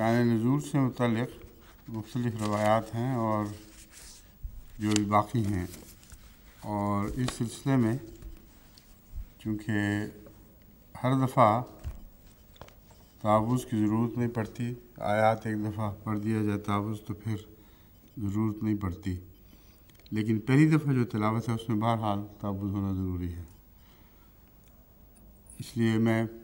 शायर नजूर से मतलब मुख्तलिफ़ रवायात हैं और जो भी बाकी हैं और इस सिलसिले में चूँकि हर दफ़ा ताबूज़ की ज़रूरत नहीं पड़ती आयात एक दफ़ा पढ़ दिया जाए ताबूज़ तो फिर ज़रूरत नहीं पड़ती लेकिन पहली दफ़ा जो तलावत है उसमें बहरहाल ताबूज़ होना ज़रूरी है इसलिए मैं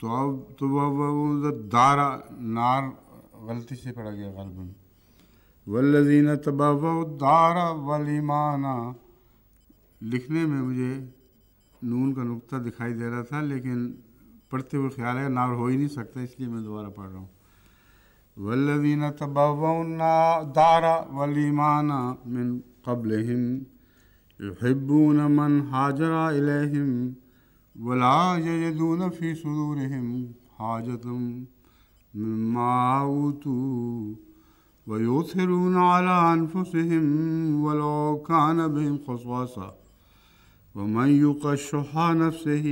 तो अब तो वह दारा नार गलती से पड़ा गया गलबन वल्लजीन तबा दारा वलीमाना लिखने में मुझे नून का नुक्ता दिखाई दे रहा था लेकिन पढ़ते हुए ख्याल है नार हो ही नहीं सकता इसलिए मैं दोबारा पढ़ रहा हूँ वल्लजीन तबना दारा वलीमाना मिन कबल हिम मन हाजरा इलहिम ولا يجدون في صدورهم حاجة مما أوتوا ويؤثرون على أنفسهم ولو كان بهم خصاصة ومن يوق الشح نفسه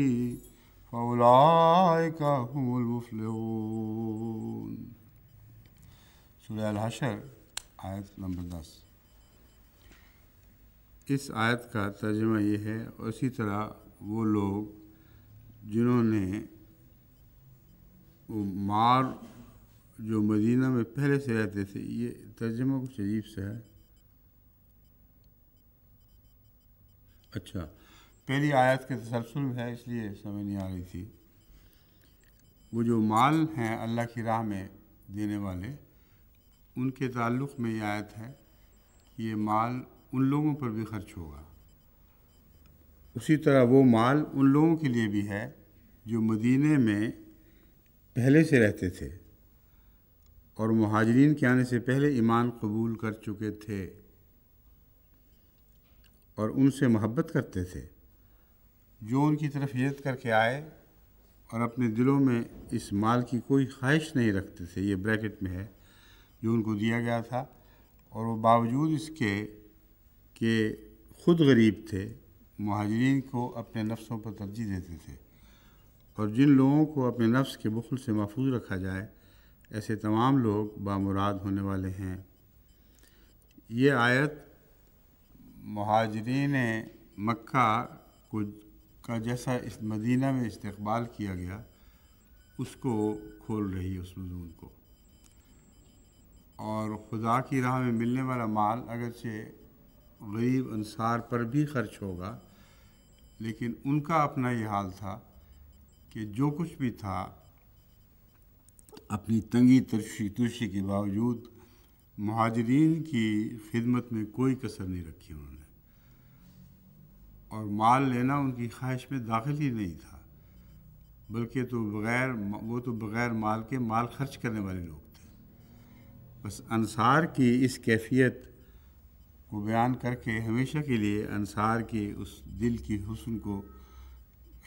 فأولئك هم المفلحون سورة الحشر آية نمبر 10 اس آیت کا ترجمہ یہ ہے اسی طرح وہ لوگ जिन्होंने वो मार जो मदीना में पहले से रहते थे ये तर्जमा कुछ अजीब से है अच्छा पहली आयत के तसलसल में है इसलिए समझ नहीं आ रही थी वो जो माल हैं अल्लाह की राह में देने वाले उनके ताल्लुक़ में ये आयत है ये माल उन लोगों पर भी खर्च होगा उसी तरह वो माल उन लोगों के लिए भी है जो मदीने में पहले से रहते थे और महाजरीन के आने से पहले ईमान कबूल कर चुके थे और उनसे मोहब्बत करते थे जो उनकी तरफ हिजत करके आए और अपने दिलों में इस माल की कोई ख्वाहिश नहीं रखते थे ये ब्रैकेट में है जो उनको दिया गया था और वो बावजूद इसके कि खुद गरीब थे महाजरीन को अपने नफ्सों पर तरजीह देते थे और जिन लोगों को अपने नफ्स के बखल से महफूज रखा जाए ऐसे तमाम लोग बामुराद होने वाले हैं ये आयत महाजरीन मक्का को का जैसा इस मदीना में इस्तबाल किया गया उसको खोल रही है उस मज़ून को और खुदा की राह में मिलने वाला माल अगरचे गरीब अनसार पर भी खर्च होगा लेकिन उनका अपना ये हाल था कि जो कुछ भी था अपनी तंगी तरशी तुरशी के बावजूद महाजरीन की खिदमत में कोई कसर नहीं रखी उन्होंने और माल लेना उनकी ख्वाहिश में दाखिल ही नहीं था बल्कि तो बग़ैर वो तो बग़ैर माल के माल खर्च करने वाले लोग थे बस अनसार की इस कैफियत को बयान करके हमेशा के लिए अनसार के उस दिल की हसन को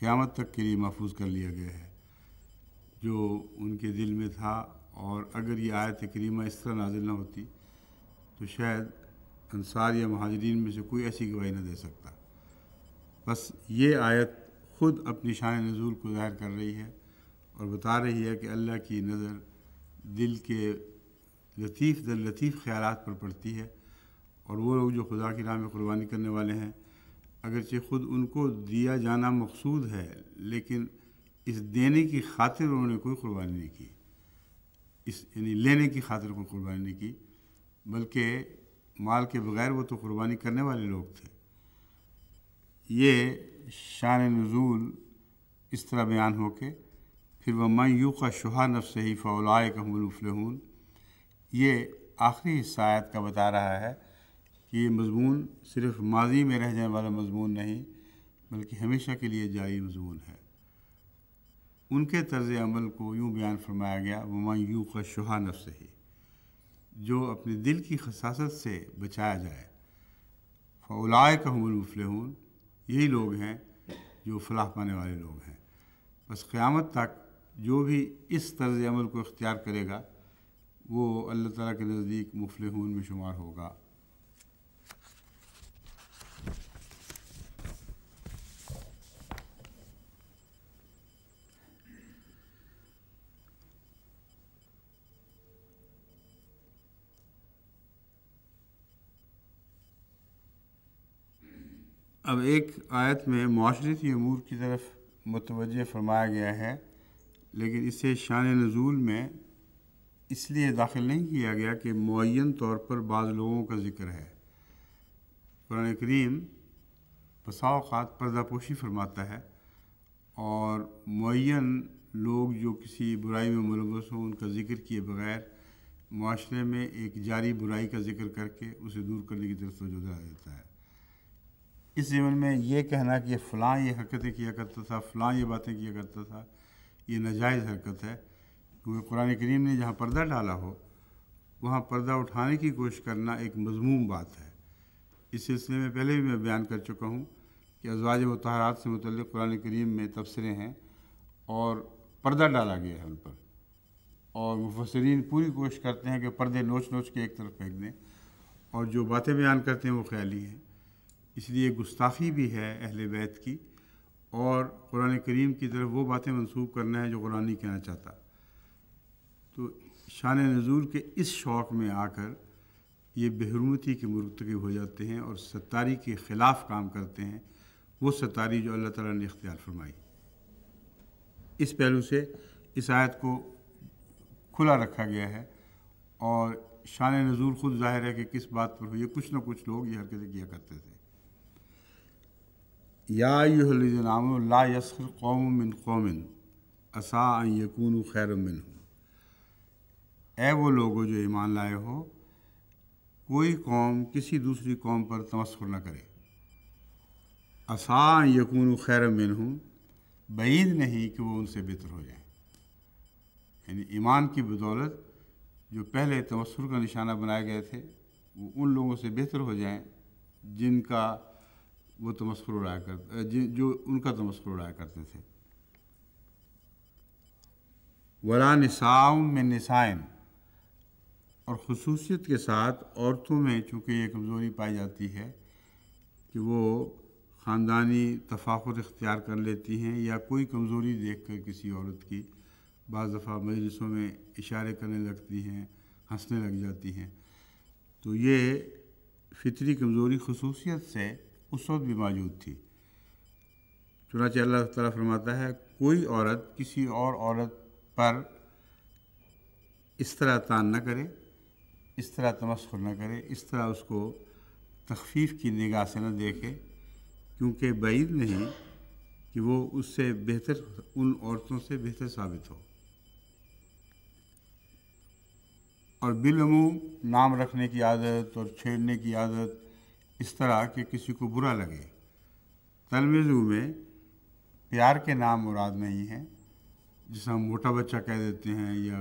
क़्यामत तक के लिए महफूज कर लिया गया है जो उनके दिल में था और अगर ये आयत करीमा इस तरह नाजिल ना होती तो शायद अंसार या महाजरीन में से कोई ऐसी गवाही ना दे सकता बस ये आयत खुद अपनी शान नज़ूल को ज़ाहिर कर रही है और बता रही है कि अल्लाह की नज़र दिल के लतीफ़ दर लतीफ़ ख्याल पर पड़ती है और वो लोग जो खुदा की राह में कुर्बानी करने वाले हैं अगरचे ख़ुद उनको दिया जाना मकसूद है लेकिन इस देने की खातिर उन्होंने कोई कुर्बानी नहीं की इस यानी लेने की खातिर कोई कुर्बानी नहीं की बल्कि माल के बगैर वो तो कुर्बानी करने वाले लोग थे ये शान नजूल इस तरह बयान हो के फिर वह यू का शुहा नफ्स ही फ़ौलाए का मुलफलहून ये आखिरी हिस्सा आयत का बता रहा है कि ये मजमून सिर्फ माजी में रह जाने वाला मजमून नहीं बल्कि हमेशा के लिए जारी मजमून है उनके तर्ज अमल को यूँ बयान फरमाया गया वमा यू का शुहा नफ्स ही जो अपने दिल की खसासत से बचाया जाए फ़लाए कहमुलमफलहून यही लोग हैं जो फलाह पाने वाले लोग हैं बस क़्यामत तक जो भी इस तर्ज अमल को इख्तियार करेगा वो अल्लाह ताला के नज़दीक मुफलहून में शुमार होगा अब एक आयत में माशरती अमूर की तरफ मतवजह फरमाया गया है लेकिन इसे शान नज़ूल में इसलिए दाखिल नहीं किया गया कि मुन तौर पर बाज़ लोगों का ज़िक्र है कुरान करीम बसाओत पर्दापोशी फरमाता है और मुन लोग जो किसी बुराई में मुलवस हों उनका ज़िक्र किए बगैर माशरे में एक जारी बुराई का जिक्र करके उसे दूर करने की तरफ तोजा देता है इस जीवन में ये कहना कि फ़लाँ ये हरकतें किया करता था फ़लाँ ये बातें किया करता था ये नाजायज़ हरकत है क्योंकि कुरान करीम ने जहाँ पर्दा डाला हो वहाँ पर्दा उठाने की कोशिश करना एक मजमूम बात है इस सिलसिले में पहले भी मैं बयान कर चुका हूँ कि अजवाज मतहारात से मतलब कुरान करीम में तबसरे हैं और पर्दा डाला गया है उन पर और मुफसरीन पूरी कोशिश करते हैं कि पर्दे नोच नोच के एक तरफ फेंक दें और जो बातें बयान करते हैं वो ख्याली हैं इसलिए गुस्ताखी भी है अहल बैत की और कुरान करीम की तरफ वो बातें मनसूब करना है जो कुरान नहीं कहना चाहता तो शान नजूर के इस शौक़ में आकर ये बेहरूमती के मुरतकब हो जाते हैं और सत्तारी के ख़िलाफ़ काम करते हैं वो सत्तारी जो अल्लाह ताला ने इख्तियार फरमाई इस पहलू से इस आयत को खुला रखा गया है और शान नजूर ख़ुद ज़ाहिर है कि किस बात पर हुई कुछ ना कुछ लोग ये हरकतें किया करते थे या ला यसर कौम मिन कौमिन असा यकून खैर मिन हो ए वो लोगों जो ईमान लाए हो कोई कौम किसी दूसरी कौम पर तमस्र न करे असा यकून खैर मिन हूँ बैद नहीं कि वो उनसे बेहतर हो जाए यानी ईमान की बदौलत जो पहले तमस्र का निशाना बनाए गए थे वो उन लोगों से बेहतर हो जाए जिनका वो तमस्कर उड़ाया कर जो उनका तमस्कर उड़ाया करते थे वला निसाउम में निसाइन और खसूसियत के साथ औरतों में चूँकि ये कमज़ोरी पाई जाती है कि वो ख़ानदानी तफाखुर इख्तियार कर लेती हैं या कोई कमज़ोरी देख कर किसी औरत की बज़ दफ़ा मजलिसों में इशारे करने लगती हैं हंसने लग जाती हैं तो ये फितरी कमज़ोरी खसूसियत से उस वक्त भी मौजूद थी चुनाच अल्लाह तला फरमाता है कोई औरत किसी और औरत पर इस तरह तान न करे इस तरह तमस्खुर न करे इस तरह उसको तखफीफ की निगाह से न देखे क्योंकि बैद नहीं कि वो उससे बेहतर उन औरतों से बेहतर साबित हो और बिलमूम नाम रखने की आदत और छेड़ने की आदत इस तरह कि किसी को बुरा लगे तलमिजू में प्यार के नाम मुराद नहीं है जिसे हम मोटा बच्चा कह देते हैं या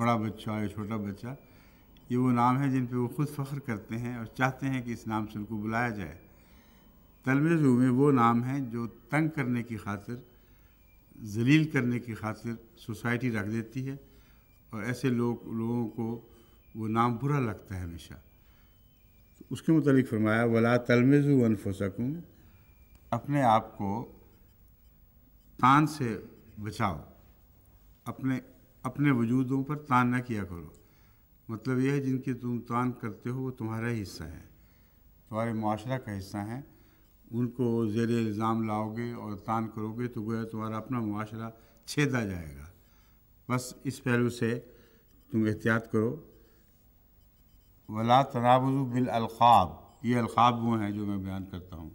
बड़ा बच्चा या छोटा बच्चा ये वो नाम है जिन पे वो खुद फ़ख्र करते हैं और चाहते हैं कि इस नाम से उनको बुलाया जाए तलमिजू में वो नाम है जो तंग करने की खातिर जलील करने की खातिर सोसाइटी रख देती है और ऐसे लोग लोगों को वो नाम बुरा लगता है हमेशा उसके मतलब फरमाया वला तलमज़ु अनफोसकूँ अपने आप को तान से बचाओ अपने अपने वजूदों पर तान ना किया करो मतलब यह है जिनकी तुम तान करते हो वो तुम्हारा हिस्सा है तुम्हारे माशरा का हिस्सा है उनको जेर इल्ज़ाम लाओगे और तान करोगे तो गोया तुम्हारा अपना माशरा छेदा जाएगा बस इस पहलू से तुम एहतियात करो वला तनावज़ु अलखाब ये अलख़ाब वो हैं जो मैं बयान करता हूँ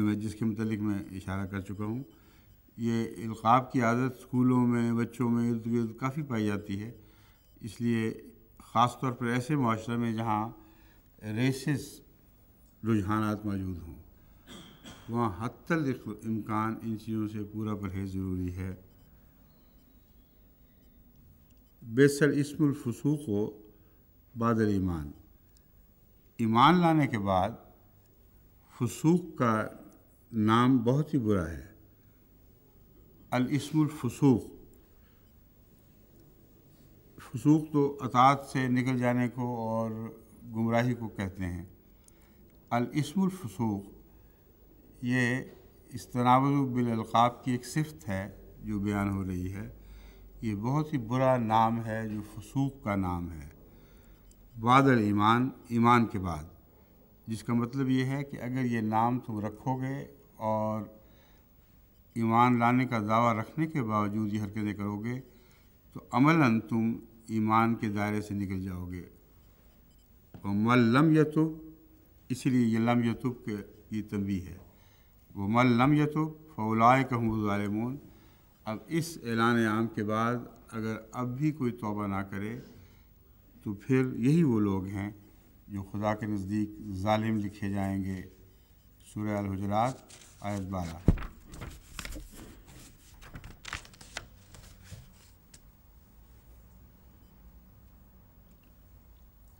मैं जिसके मतलब मैं इशारा कर चुका हूँ ये अलख़ाब की आदत स्कूलों में बच्चों में इर्द गिर्द काफ़ी पाई जाती है इसलिए ख़ास तौर पर ऐसे माशरे में जहाँ रेसिस रुझान मौजूद हों वहाँ हद इम्कान इन चीज़ों से पूरा परहेज ज़रूरी है इसमुल फसूक हो बादल ईमान ईमान लाने के बाद फसूक का नाम बहुत ही बुरा है अलस्मफसूक फसूक तो अतात से निकल जाने को और गुमराही को कहते हैं फसूक ये इस तनावबिलकाब की एक सिफत है जो बयान हो रही है ये बहुत ही बुरा नाम है जो फसूक का नाम है बादल ईमान ईमान के बाद जिसका मतलब ये है कि अगर ये नाम तुम रखोगे और ईमान लाने का दावा रखने के बावजूद ये हरकतें करोगे तो अमला तुम ईमान के दायरे से निकल जाओगे वो मल लम यतुब इसलिए ये लम यतुब के की तंबी है वो मल लम यतुब फ़ौलाए कहूँ अब इस ऐलान आम के बाद अगर अब भी कोई तोबा ना करे तो फिर यही वो लोग हैं जो खुदा के नज़दीक ालिम लिखे जाएंगे सूर्य अलहजरात आयत बारह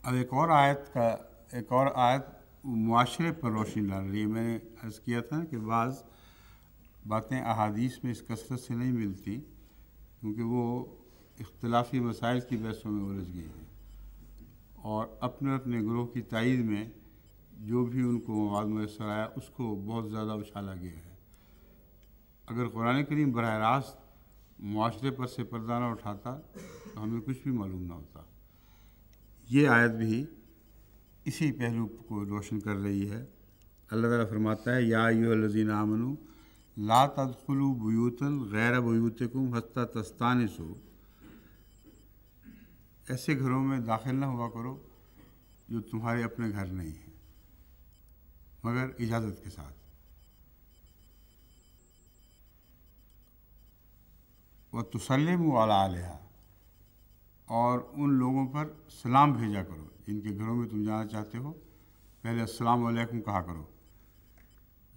अब एक और आयत का एक और आयत माशरे पर रोशनी डाल रही है मैंने अर्ज़ किया था कि बाज़ बातें अहादीस में इस कसरत से नहीं मिलती क्योंकि वो इख्तलाफी मसाइल की बहसों में उलझ गई हैं और अपने अपने ग्रोह की तइद में जो भी उनको मवाद मैसर आया उसको बहुत ज़्यादा उछाला गया है अगर कुरान करीम बरह रास्त माशरे पर से परदाना उठाता तो हमें कुछ भी मालूम ना होता ये आयत भी इसी पहलू को रोशन कर रही है अल्लाह ताला फरमाता है या यू लजीन आमनु ला तदखलू बुयूतन गैर बुयूतकुम हस्ता तस्तानसो ऐसे घरों में दाखिल ना हुआ करो जो तुम्हारे अपने घर नहीं हैं मगर इजाज़त के साथ व तसलम वाला और उन लोगों पर सलाम भेजा करो जिनके घरों में तुम जाना चाहते हो पहले अस्सलाम वालेकुम कहा करो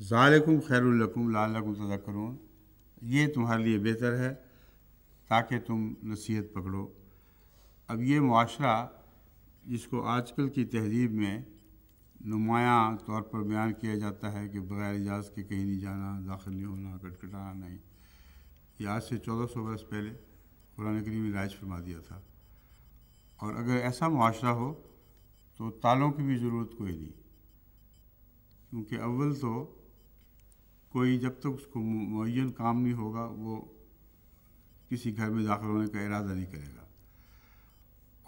ज़ालकुम खैरकुम लालकुम तज़ा करून ये तुम्हारे लिए बेहतर है ताकि तुम नसीहत पकड़ो अब ये माशरा जिसको आजकल की तहजीब में नुमाया तौर पर बयान किया जाता है कि बग़ैर इजाज़ के कहीं नहीं जाना दाखिल नहीं होना कटकटाना नहीं ये आज से चौदह सौ बरस पहले कुरान करीम ने राज फरमा दिया था और अगर ऐसा माशरा हो तो तालों की भी ज़रूरत कोई नहीं क्योंकि अव्वल तो कोई जब तक उसको मुन काम नहीं होगा वो किसी घर में दाखिल होने का इरादा नहीं करेगा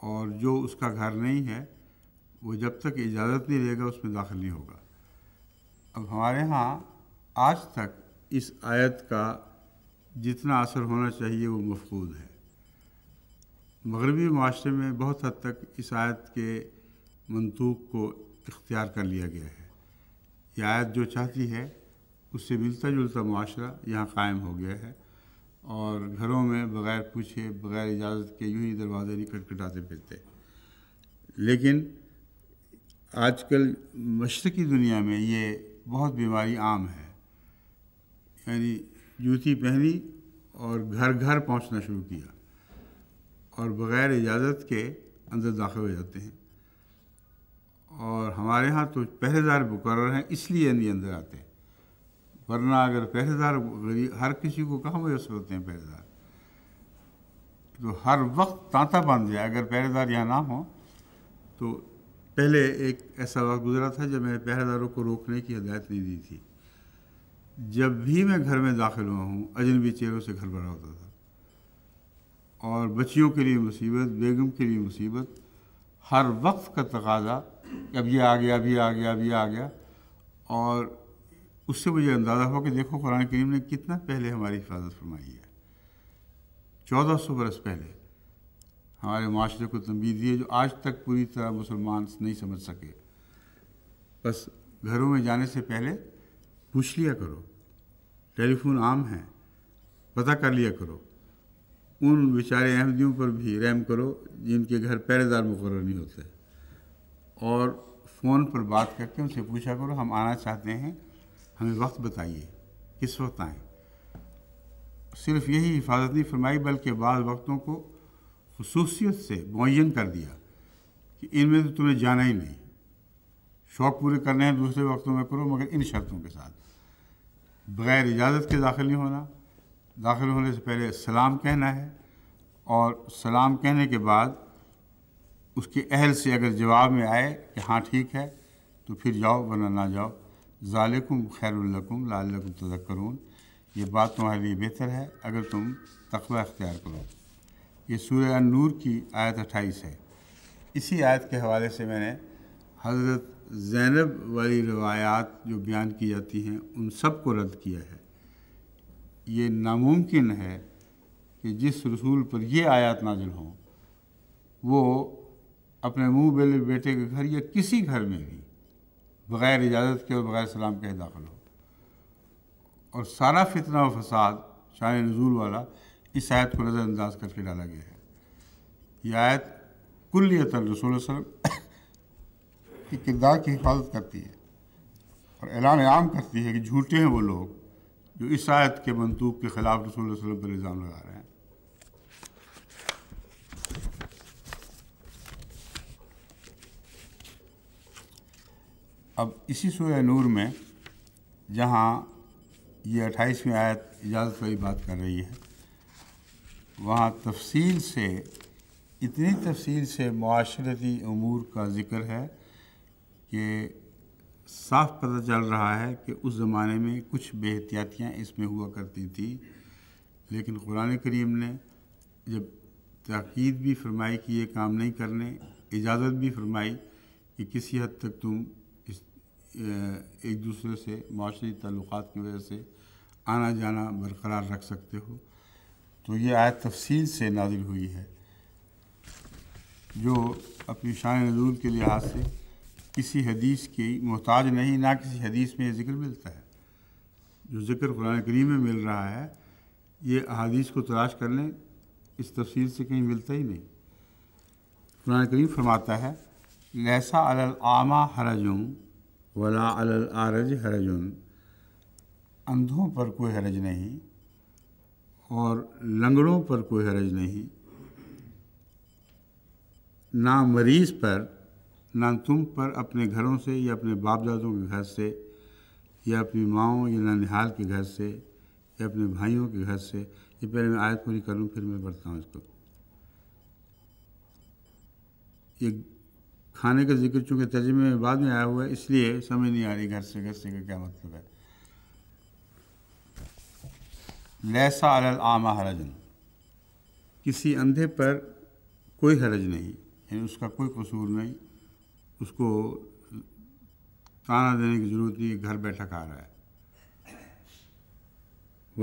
और जो उसका घर नहीं है वो जब तक इजाज़त नहीं देगा उसमें दाखिल नहीं होगा अब हमारे यहाँ आज तक इस आयत का जितना असर होना चाहिए वो मफकूद है मगरबी माशरे में बहुत हद तक इस आयत के मंतूक को इख्तियार कर लिया गया है यह आयत जो चाहती है उससे मिलता जुलता माशरा यहाँ कायम हो गया है और घरों में बग़ैर पूछे बग़ैर इजाज़त के यूं ही दरवाज़े नहीं खटखटाते फिरते लेकिन आजकल मशरक़ी दुनिया में ये बहुत बीमारी आम है यानी जूती पहनी और घर घर पहुंचना शुरू किया और बग़ैर इजाज़त के अंदर दाखिल हो जाते हैं और हमारे यहाँ तो पहलेदार मुकर हैं इसलिए नहीं अंदर आते हैं वरना अगर पहरेदार हर किसी को कहाँ मुयसर होते हैं पहरेदार तो हर वक्त तांता बांध जाए अगर पहरेदार यहाँ ना हो तो पहले एक ऐसा वक्त गुजरा था जब मैंने पहरेदारों को रोकने की हदायत नहीं दी थी जब भी मैं घर में दाखिल हुआ हूँ अजनबी चेहरों से घर भरा होता था और बच्चियों के लिए मुसीबत बेगम के लिए मुसीबत हर वक्त का तकाजा अब ये आ गया अभी आ गया अभी आ गया और उससे मुझे अंदाज़ा हुआ कि देखो कुरान करीम ने कितना पहले हमारी हिफाजत फरमाई है चौदह सौ बरस पहले हमारे माशरे को तंबी दी है जो आज तक पूरी तरह मुसलमान नहीं समझ सके बस घरों में जाने से पहले पूछ लिया करो टेलीफोन आम है पता कर लिया करो उन बेचारे अहमदियों पर भी रहम करो जिनके घर पहरेदार मुकर नहीं होते और फ़ोन पर बात करके उनसे पूछा करो हम आना चाहते हैं हमें वक्त बताइए किस वक्त आएँ सिर्फ यही हिफाजत नहीं फरमाई बल्कि बाद वक्तों को खसूसियत से मुन कर दिया कि इनमें तो तुम्हें जाना ही नहीं शौक़ पूरे करने हैं दूसरे वक्तों में करो मगर इन शर्तों के साथ बग़ैर इजाज़त के दाखिल नहीं होना दाखिल होने से पहले सलाम कहना है और सलाम कहने के बाद उसके अहल से अगर जवाब में आए कि हाँ ठीक है तो फिर जाओ वरना ना जाओ ज़ालकुम खैरकुम लाकुम तजक्रून ये बात तुम्हारे लिए बेहतर है अगर तुम तकवा अख्तियार करो ये सूर्य नूर की आयत अट्ठाईस है इसी आयत के हवाले से मैंने हज़रत जैनब वाली रवायात जो बयान की जाती हैं उन सब को रद्द किया है ये नामुमकिन है कि जिस रसूल पर ये आयात नाजिल हों वो अपने मुँह बेले बेटे के घर या किसी घर में भी बग़ैर इजाज़त के और बग़ैर सलाम के दाखिल हो और सारा फितना और फसाद शान नजूल वाला इस आयत को नज़रअंदाज करके डाला गया है यह आयत कुल्लियत रसूल वसलम के किरदार की हिफाजत करती है और ऐलान आम करती है कि झूठे हैं वो लोग जो इस आयत के मंतूब के ख़िलाफ़ रसूल वसलम पर इल्ज़ाम लगा रहे हैं अब इसी सूर्य नूर में जहाँ ये अट्ठाईसवीं आयत इजाज़त वाली बात कर रही है वहाँ तफसील से इतनी तफसील से माशरती अमूर का ज़िक्र है कि साफ पता चल रहा है कि उस ज़माने में कुछ बेहतियातियाँ इसमें हुआ करती थी लेकिन कुरान करीम ने जब ताक़ीद भी फरमाई कि ये काम नहीं करने इजाज़त भी फरमाई कि किसी हद तक तुम एक दूसरे से माशी तल्लक की वजह से आना जाना बरकरार रख सकते हो तो ये आयत तफसील से नाजिल हुई है जो अपनी शान नजूल के लिहाज से किसी हदीस की मोहताज नहीं ना किसी हदीस में ये ज़िक्र मिलता है जो ज़िक्र कुरान करीम में मिल रहा है ये अदीस को तलाश कर लें इस तफसील से कहीं मिलता ही नहीं कुरान करीम फरमाता है लहसा आमा हरजों वला अल आरज हरजुन अंधों पर कोई हरज नहीं और लंगड़ों पर कोई हरज नहीं ना मरीज़ पर ना तुम पर अपने घरों से या अपने बाप दादों के घर से या अपनी माओ या ननिहाल के घर से या अपने भाइयों के घर से ये पहले मैं आयत पूरी करूँ फिर मैं बढ़ता हूँ इसको ये खाने का जिक्र चूँकि तर्जमे में बाद में आया हुआ है इसलिए समझ नहीं आ रही घर से घर से का क्या मतलब है लैसा अल आमा हरजन किसी अंधे पर कोई हरज नहीं यानी उसका कोई कसूर नहीं उसको ताना देने की ज़रूरत नहीं घर बैठा खा रहा है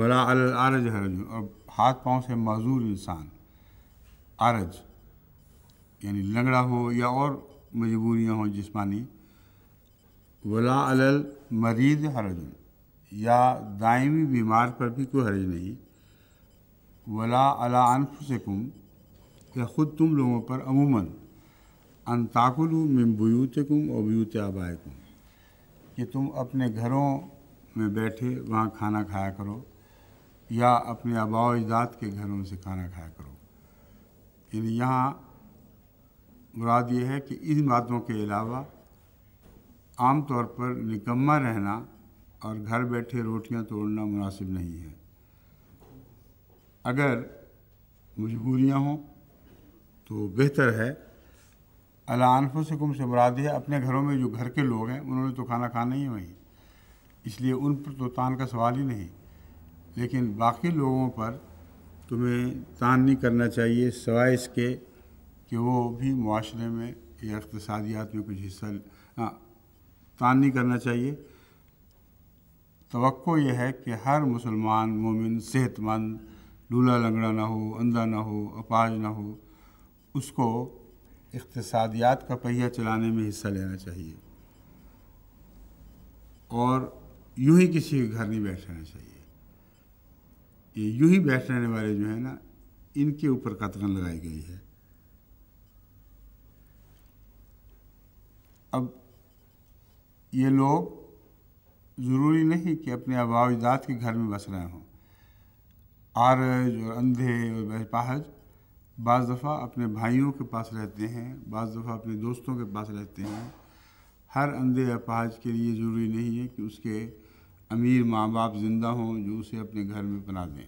वला अल आरज हरज और हाथ पाँव से मजूर इंसान आरज यानी लंगड़ा हो या और मजबूरियाँ हों जिसमानी वला अलल मरीज हरज या दायमी बीमार पर भी कोई हरज नहीं वला अला अनफुसकुम या ख़ुद तुम लोगों पर अमूमन अनताकुल मिमबयूतकुम और बयूत आबाकुम कि तुम अपने घरों में बैठे वहाँ खाना खाया करो या अपने आबाजाद के घरों से खाना खाया करो यानी यहाँ मुराद ये है कि इन बातों के अलावा आम तौर पर निकम्मा रहना और घर बैठे रोटियां तोड़ना मुनासिब नहीं है अगर मजबूरियां हों तो बेहतर है अलानफों से कुम से मुराद है अपने घरों में जो घर के लोग हैं उन्होंने तो खाना खाना ही वहीं इसलिए उन पर तो तान का सवाल ही नहीं लेकिन बाकी लोगों पर तुम्हें तान नहीं करना चाहिए सवाए इसके कि वो भी माशरे में या इकतसादियात में कुछ हिस्सा हाँ, तान नहीं करना चाहिए तो यह है कि हर मुसलमान मोमिन सेहतमंद लूला लंगड़ा ना हो अंधा ना हो अपाज ना हो उसको इकतसदियात का पहिया चलाने में हिस्सा लेना चाहिए और यूं ही किसी के घर नहीं बैठ रहना चाहिए ये यूं ही बैठ रहने वाले जो है ना इनके ऊपर कतरन लगाई गई है अब ये लोग ज़रूरी नहीं कि अपने आबा के घर में बस रहे हों आरज और अंधे और बेपाहज बज़ दफ़ा अपने भाइयों के पास रहते हैं बज़ दफ़ा अपने दोस्तों के पास रहते हैं हर अंधे अपाहज के लिए ज़रूरी नहीं है कि उसके अमीर माँ बाप ज़िंदा हों जो उसे अपने घर में बना दें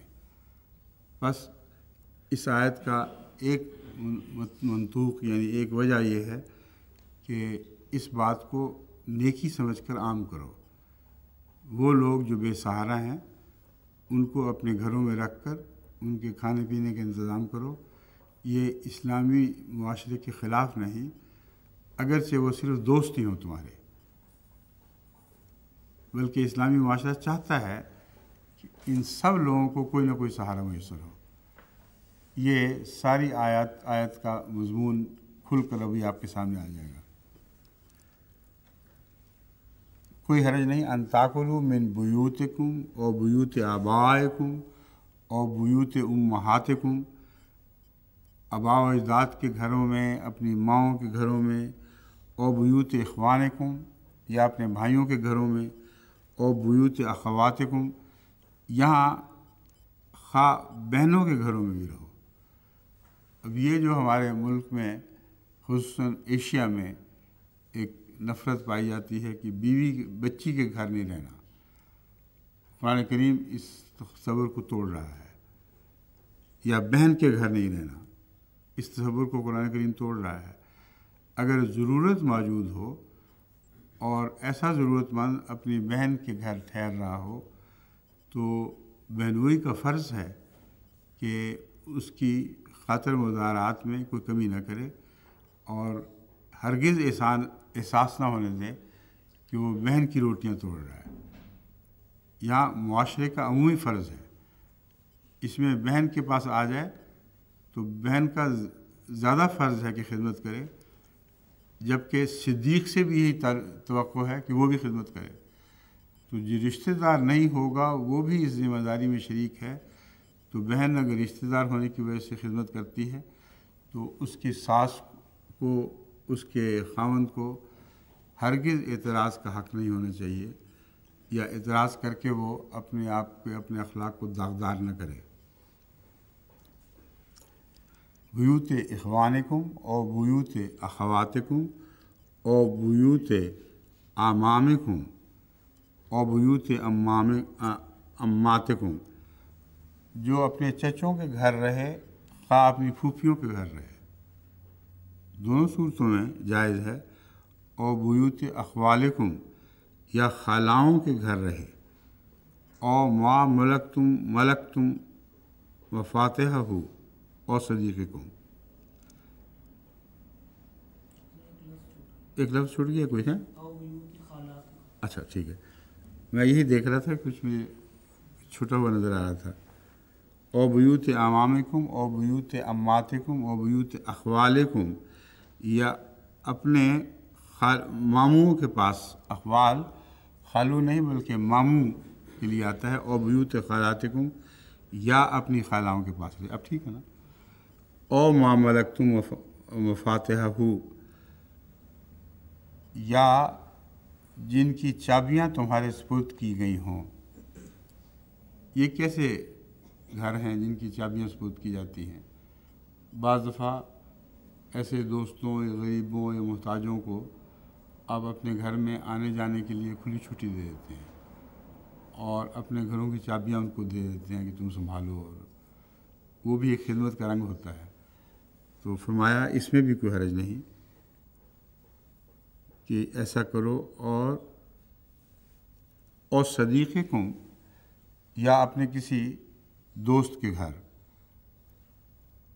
बस इस आयत का एक मंतूक यानी एक वजह यह है कि इस बात को नेकी समझकर आम करो वो लोग जो बेसहारा हैं उनको अपने घरों में रख कर उनके खाने पीने का इंतज़ाम करो ये इस्लामी माशरे के ख़िलाफ़ नहीं अगर से वो सिर्फ दोस्त ही हों तुम्हारे बल्कि इस्लामी माशरा चाहता है कि इन सब लोगों को कोई ना कोई सहारा मैसर हो ये सारी आयत आयत का मजमून खुल कर अभी आपके सामने आ जाएगा कोई हरज नहीं अनताकुलु मिन बुयूतकुम और बुयूत आबाकुम और बुयूत उम्मातकुम आबा अजदाद के घरों में अपनी माओं के घरों में और बुयूत अखवानकुम या अपने भाइयों के घरों में और बुयूत अखवातकुम यहाँ खा बहनों के घरों में भी रहो अब ये जो हमारे मुल्क में खूस एशिया में एक नफ़रत पाई जाती है कि बीवी बच्ची के घर नहीं रहना कुरान करीम इस तस्वर को तोड़ रहा है या बहन के घर नहीं रहना इस तस्वर को कुरान करीम तोड़ रहा है अगर ज़रूरत मौजूद हो और ऐसा ज़रूरतमंद अपनी बहन के घर ठहर रहा हो तो बहनोई का फ़र्ज़ है कि उसकी खातर मजारात में कोई कमी ना करे और हरगिज़ एहसान एहसास ना होने दें कि वो बहन की रोटियां तोड़ रहा है यहाँ माशरे का अमूमी फ़र्ज़ है इसमें बहन के पास आ जाए तो बहन का ज़्यादा फ़र्ज़ है कि खिदमत करे जबकि सिद्दीक से भी यही तो है कि वो भी खिदमत करे तो जो रिश्तेदार नहीं होगा वो भी इस जिम्मेदारी में शरीक है तो बहन अगर रिश्तेदार होने की वजह से खिदमत करती है तो उसकी सास को उसके खावन को हरगिज़ एतराज़ का हक़ नहीं होना चाहिए या एतराज़ करके वो अपने आप के अपने अखलाक को दागदार न करे बयूत अखवानकुम और बयूत अखवातकुम और बयूत आमामकुम और अमाम अम्माम अम्मातकुम जो अपने चचों के घर रहे खा अपनी फूफियों के घर रहे दोनों सूरतों में जायज़ है और बुयूत अखवालकुम या खालाओं के घर रहे और माँ मलक तुम मलक तुम व फातह हो और को एक लफ्ज़ छूट गया कोई है अच्छा ठीक है मैं यही देख रहा था कुछ मुझे छुटा हुआ नज़र आ रहा था और बयूत अमामकुम और बयूत अम्मातकुम और बयूत अखवालकुम या अपने मामू के पास अखबार खालू नहीं बल्कि मामू के लिए आता है और ब्यूत खालातकुम या अपनी खालाओं के पास अब ठीक है ना ओ मामलक तुम मफात हो या जिनकी चाबियां तुम्हारे सपुर्द की गई हों ये कैसे घर हैं जिनकी चाबियां सपुर्द की जाती हैं बज दफ़ा ऐसे दोस्तों या गरीबों या मोहताजों को आप अपने घर में आने जाने के लिए खुली छुट्टी दे देते हैं और अपने घरों की चाबियाँ उनको दे देते हैं कि तुम संभालो और वो भी एक खिदमत का रंग होता है तो फरमाया इसमें भी कोई हरज नहीं कि ऐसा करो और और सदीक़े को या अपने किसी दोस्त के घर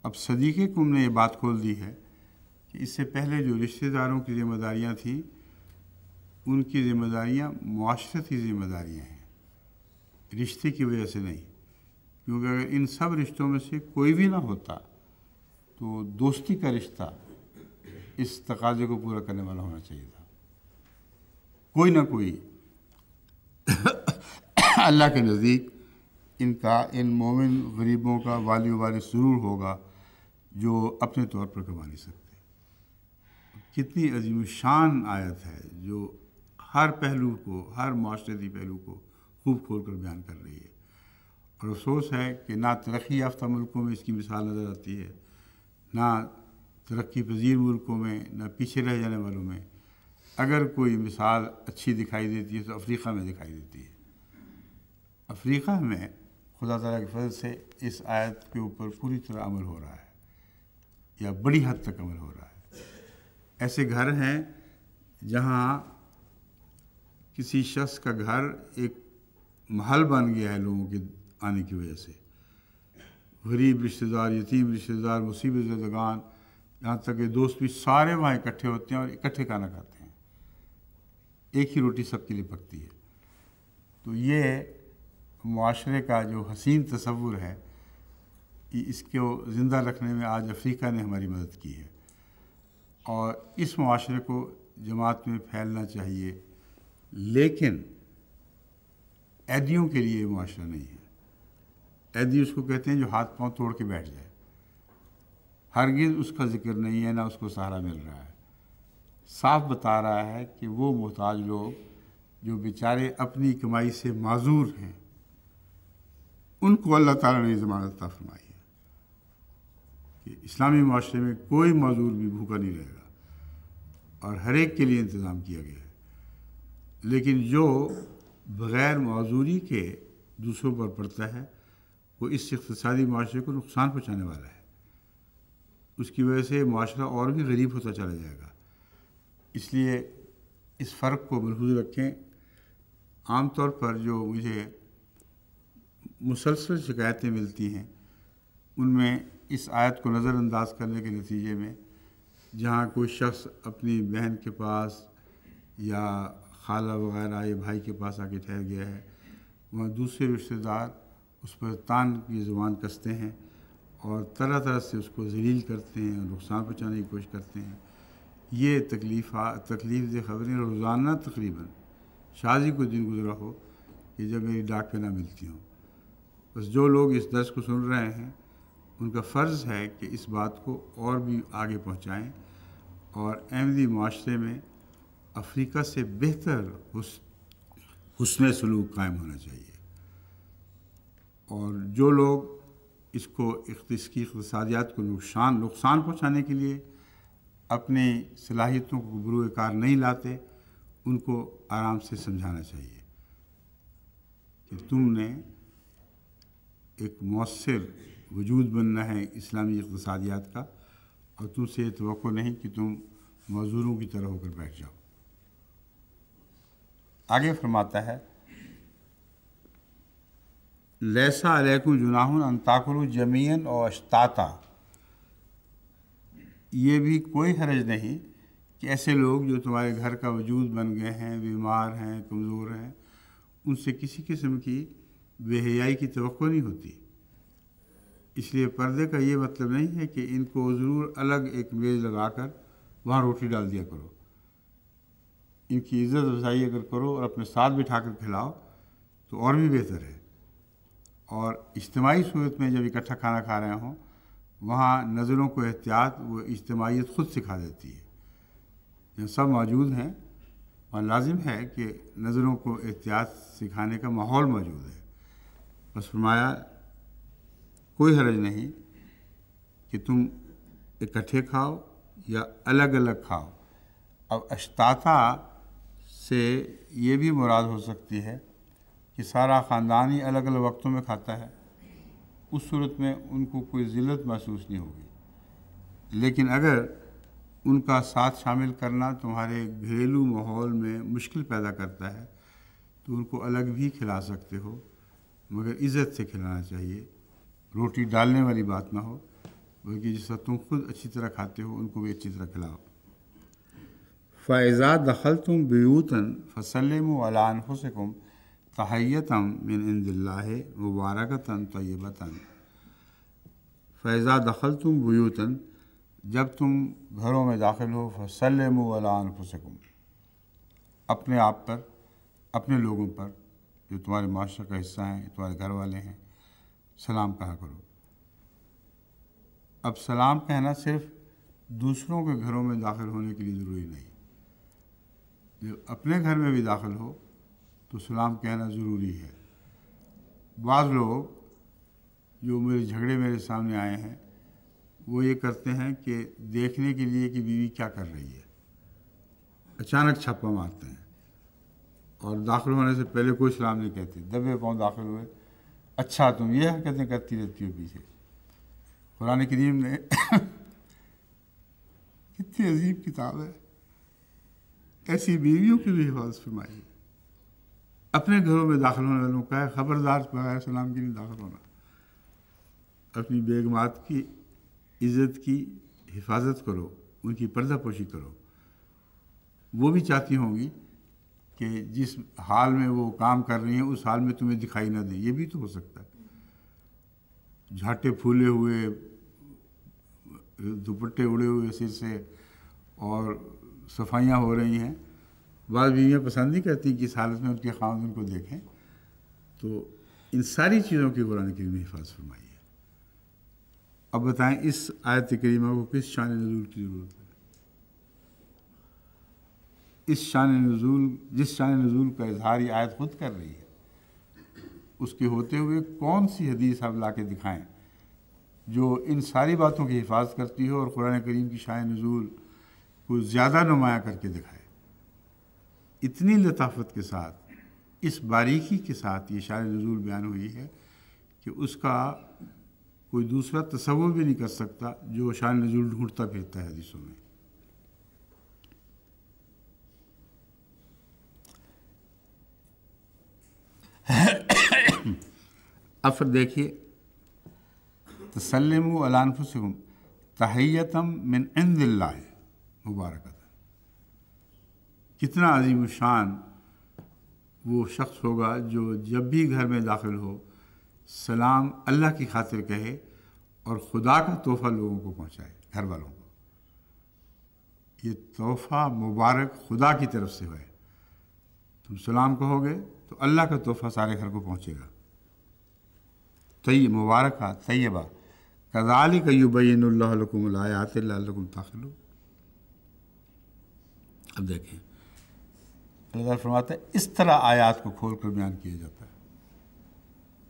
अब सदीक़े कुम ने ये बात खोल दी है इससे पहले जो रिश्तेदारों की ज़िम्मेदारियाँ थी उनकी ज़िम्मेदारियाँ माशरती ज़िम्मेदारियाँ हैं रिश्ते की वजह से नहीं क्योंकि अगर इन सब रिश्तों में से कोई भी ना होता तो दोस्ती का रिश्ता इस तकाजे को पूरा करने वाला होना चाहिए था कोई ना कोई अल्लाह के नज़दीक इनका इन मोमिन गरीबों का वाली वाली ज़रूर होगा जो अपने तौर पर कमा नहीं सकते कितनी अजीम शान आयत है जो हर पहलू को हर माशरती पहलू को खूब खोल कर बयान कर रही है और अफसोस है कि ना तरक्की याफ्ता मुल्कों में इसकी मिसाल नज़र आती है ना तरक्की पजीर मुल्कों में ना पीछे रह जाने वालों में अगर कोई मिसाल अच्छी दिखाई देती है तो अफ्रीका में दिखाई देती है अफ्रीका में खुदा तला की फजल से इस आयत के ऊपर पूरी तरह अमल हो रहा है या बड़ी हद तक अमल हो रहा है ऐसे घर हैं जहाँ किसी शख्स का घर एक महल बन गया है लोगों के आने की वजह से गरीब रिश्तेदार यतीम रिश्तेदार मुसीबत जदगान यहाँ तक के दोस्त भी सारे वहाँ इकट्ठे होते हैं और इकट्ठे खाना खाते हैं एक ही रोटी सबके लिए पकती है तो ये माशरे का जो हसीन तस्वुर है इसको ज़िंदा रखने में आज अफ्रीका ने हमारी मदद की है और इस माशरे को जमात में फैलना चाहिए लेकिन ऐदियों के लिए माशरा नहीं है ऐदी उसको कहते हैं जो हाथ पांव तोड़ के बैठ जाए हरगिज़ उसका ज़िक्र नहीं है ना उसको सहारा मिल रहा है साफ बता रहा है कि वो मोहताज लोग जो बेचारे अपनी कमाई से माजूर हैं उनको अल्लाह ताला ने ज़मानत फरमाई कि इस्लामी माशरे में कोई मजदूर भी भूखा नहीं रहेगा और हर एक के लिए इंतज़ाम किया गया है लेकिन जो बग़ैर मजदूरी के दूसरों पर पड़ता है वो इस इकतदी माशरे को नुकसान पहुँचाने वाला है उसकी वजह से माशरा और भी गरीब होता चला जाएगा इसलिए इस फ़र्क को महफूज रखें आम तौर पर जो मुझे मुसलसल शिकायतें मिलती हैं उनमें इस आयत को नज़रअंदाज करने के नतीजे में जहाँ कोई शख्स अपनी बहन के पास या खाला वगैरह या भाई के पास आके ठहर गया है वहाँ दूसरे रिश्तेदार उस पर तान की ज़ुबान कसते हैं और तरह तरह से उसको जलील करते हैं नुकसान पहुँचाने की कोशिश करते हैं ये तकलीफ़ तकलीफ दे खबरें रोज़ाना तकरीबन शादी को दिन गुजरा हो कि जब मेरी डाक पे ना मिलती हूँ बस जो लोग इस दर्ज को सुन रहे हैं उनका फ़र्ज़ है कि इस बात को और भी आगे पहुँचाएँ और अहमदी माशरे में अफ्रीका से बेहतर हुसन सलूक कायम होना चाहिए और जो लोग इसको इसकी इकतसादियात को नुकसान नुकसान पहुँचाने के लिए अपनी सलाहियतों को बुरुकार नहीं लाते उनको आराम से समझाना चाहिए कि तुमने एक मौसर वजूद बनना है इस्लामी इकतसादियात का और तुमसे तो नहीं कि तुम मज़दूरों की तरह होकर बैठ जाओ आगे फरमाता है लैसा अलैकुम जुनाहुन अंताकुल जमीन और अश्ताता ये भी कोई हरज नहीं कि ऐसे लोग जो तुम्हारे घर का वजूद बन गए हैं बीमार हैं कमज़ोर हैं उनसे किसी किस्म की बेहयाई की तो नहीं होती इसलिए पर्दे का ये मतलब नहीं है कि इनको ज़रूर अलग एक मेज़ लगा कर वहाँ रोटी डाल दिया करो इनकी इज़्ज़त अफजाई अगर करो और अपने साथ बिठा कर खिलाओ तो और भी बेहतर है और इज्तमाही सूरत में जब इकट्ठा खाना खा रहे हों वहाँ नज़रों को एहतियात वो इज्तमाहीत ख़ुद सिखा देती है जब सब मौजूद हैं और लाजिम है कि नज़रों को एहतियात सिखाने का माहौल मौजूद है बस फरमाया कोई हर्ज नहीं कि तुम इकट्ठे खाओ या अलग अलग खाओ अब अश्ताता से ये भी मुराद हो सकती है कि सारा ख़ानदान ही अलग अलग वक्तों में खाता है उस सूरत में उनको कोई ज़िलत महसूस नहीं होगी लेकिन अगर उनका साथ शामिल करना तुम्हारे घरेलू माहौल में मुश्किल पैदा करता है तो उनको अलग भी खिला सकते हो मगर इज़्ज़त से खिलाना चाहिए रोटी डालने वाली बात ना हो बल्कि जिसका तुम खुद अच्छी तरह खाते हो उनको भी अच्छी तरह खिलाओ फ़ैज़ा दखल तुम बेयूतन फसलम वलानफसकुम तहैतम मिन इंदिल्ला मुबारकतन तयबतन फ़ैज़ा दखल तुम बेयूतन जब तुम घरों में दाखिल हो फसलम वलानफसकुम अपने आप पर अपने लोगों पर जो तुम्हारे माशरे का हिस्सा हैं तुम्हारे घर वाले हैं सलाम कहा करो अब सलाम कहना सिर्फ दूसरों के घरों में दाखिल होने के लिए ज़रूरी नहीं जब अपने घर में भी दाखिल हो तो सलाम कहना ज़रूरी है बाद लोग जो मेरे झगड़े मेरे सामने आए हैं वो ये करते हैं कि देखने के लिए कि बीवी क्या कर रही है अचानक छापा मारते हैं और दाखिल होने से पहले कोई सलाम नहीं कहते दबे पाँव दाखिल हुए अच्छा तुम ये हरकतें करती रहती हो पीछे कुरान करीम ने कितनी अजीब किताब है ऐसी बीवियों की भी हिफाजत फरमाई अपने घरों में दाखिल होने वालों का है ख़बरदार बगैर तो सलाम के लिए दाखिल होना अपनी बेगमात की इज़्ज़त की हिफाजत करो उनकी पर्दापोशी करो वो भी चाहती होंगी कि जिस हाल में वो काम कर रही हैं उस हाल में तुम्हें दिखाई ना दे ये भी तो हो सकता है झाटे फूले हुए दुपट्टे उड़े हुए सिर से और सफाइयाँ हो रही हैं बाद बीवियाँ पसंद नहीं करती कि इस हालत में उनके खामद को देखें तो इन सारी चीज़ों की कुरान के लिए हिफाज फरमाई है अब बताएं इस आयत करीमा को किस शान की ज़रूरत है इस शान नज़ूल जिस शान नज़ूल का इजहार ये आयत खुद कर रही है उसके होते हुए कौन सी हदीस आप ला के दिखाएँ जो इन सारी बातों की हिफाजत करती हो और कुरान करीम की शान नज़ूल को ज़्यादा नुमाया करके दिखाए इतनी लताफत के साथ इस बारीकी के साथ ये शान नज़ूल बयान हुई है कि उसका कोई दूसरा तस्वुर भी नहीं कर सकता जो शान नजूल ढूंढता फिरता है हदीसों में अब फिर देखिए तसलम अलानफसम तहैतम मिन इंदिल्ला मुबारक कितना अजीम शान वो शख्स होगा जो जब भी घर में दाखिल हो सलाम अल्लाह की खातिर कहे और खुदा का तोहफ़ा लोगों को पहुँचाए घर वालों को ये तोहफ़ा मुबारक खुदा की तरफ से है तुम सलाम कहोगे तो अल्लाह का तोहफा सारे घर को पहुँचेगा तय मुबारक तयबा कदाल कयूबैनकुमलायात ताखिल अब देखें अल्लाह फरमाता है इस तरह आयात को खोल कर बयान किया जाता है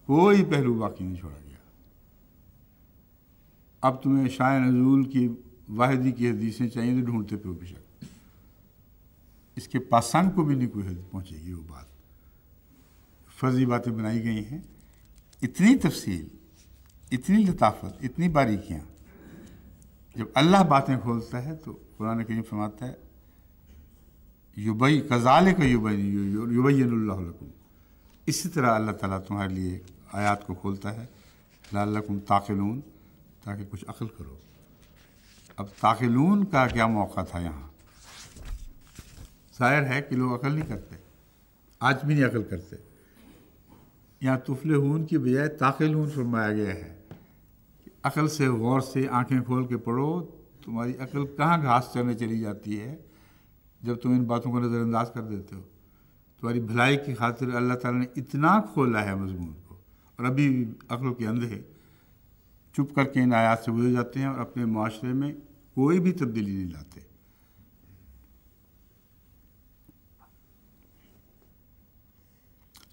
कोई पहलू बाकी नहीं छोड़ा गया अब तुम्हें शाह नजूल की वाहिदी की हदीसें चाहिए तो ढूंढते पे बेशक इसके पासान को भी नहीं कोई पहुँचेगी वो बात फर्जी बातें बनाई गई हैं इतनी तफसील इतनी लताफत इतनी बारीकियाँ जब अल्लाह बातें खोलता है तो कुरान करीम फरमाता है युबई कजाल का युबई युबैनकुम इसी तरह अल्लाह ताला तुम्हारे लिए आयात को खोलता है लाकुम ताकिलून ताकि कुछ अकल करो अब ताकिलून का क्या मौका था यहाँ शायर है कि लोग अकल नहीं करते आज भी नहीं अकल करते या हून की बजाय हून फरमाया गया है अकल से गौर से आंखें खोल के पढ़ो तुम्हारी अकल कहाँ घास चरने चली जाती है जब तुम इन बातों को नज़रअंदाज कर देते हो तुम्हारी भलाई की खातिर अल्लाह ताला ने इतना खोला है मजमून को और अभी भी अकल के अंधे चुप करके इन आयात से गुजर जाते हैं और अपने माशरे में कोई भी तब्दीली नहीं लाते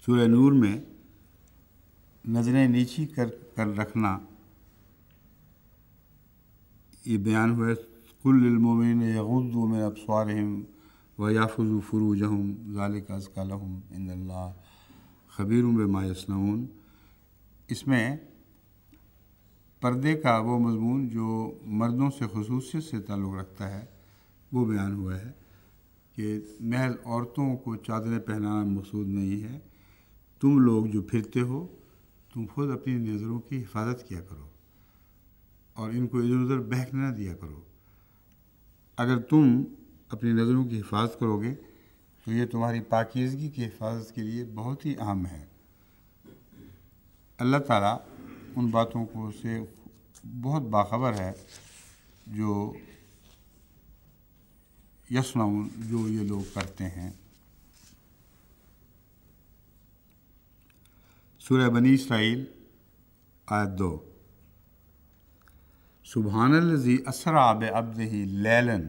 सूर्य नूर में नज़रें नीची कर कर रखना ये बयान हुआ कुल्लमिन यगुद्दुमिन अबसारहम व याफ़ुज़ फ़रूजहम ज़ालिक इन इनल्ला खबीर बमायसनून इसमें पर्दे का वो मजमून जो मर्दों से खसूसियत से ताल्लुक़ रखता है वो बयान हुआ है कि महज औरतों को चादरें पहनाना मकसूद नहीं है तुम लोग जो फिरते हो तुम खुद अपनी नज़रों की हिफाजत किया करो और इनको इधर उधर बहकने ना दिया करो अगर तुम अपनी नज़रों की हिफाजत करोगे तो ये तुम्हारी पाकिजगी की हिफाजत के लिए बहुत ही अहम है अल्लाह ताला उन बातों को से बहुत बाखबर है जो यसनाउन जो ये लोग करते हैं सूर्य बनी इसराइल आयत दो सुबहानजी असरा बब्द ही लैलन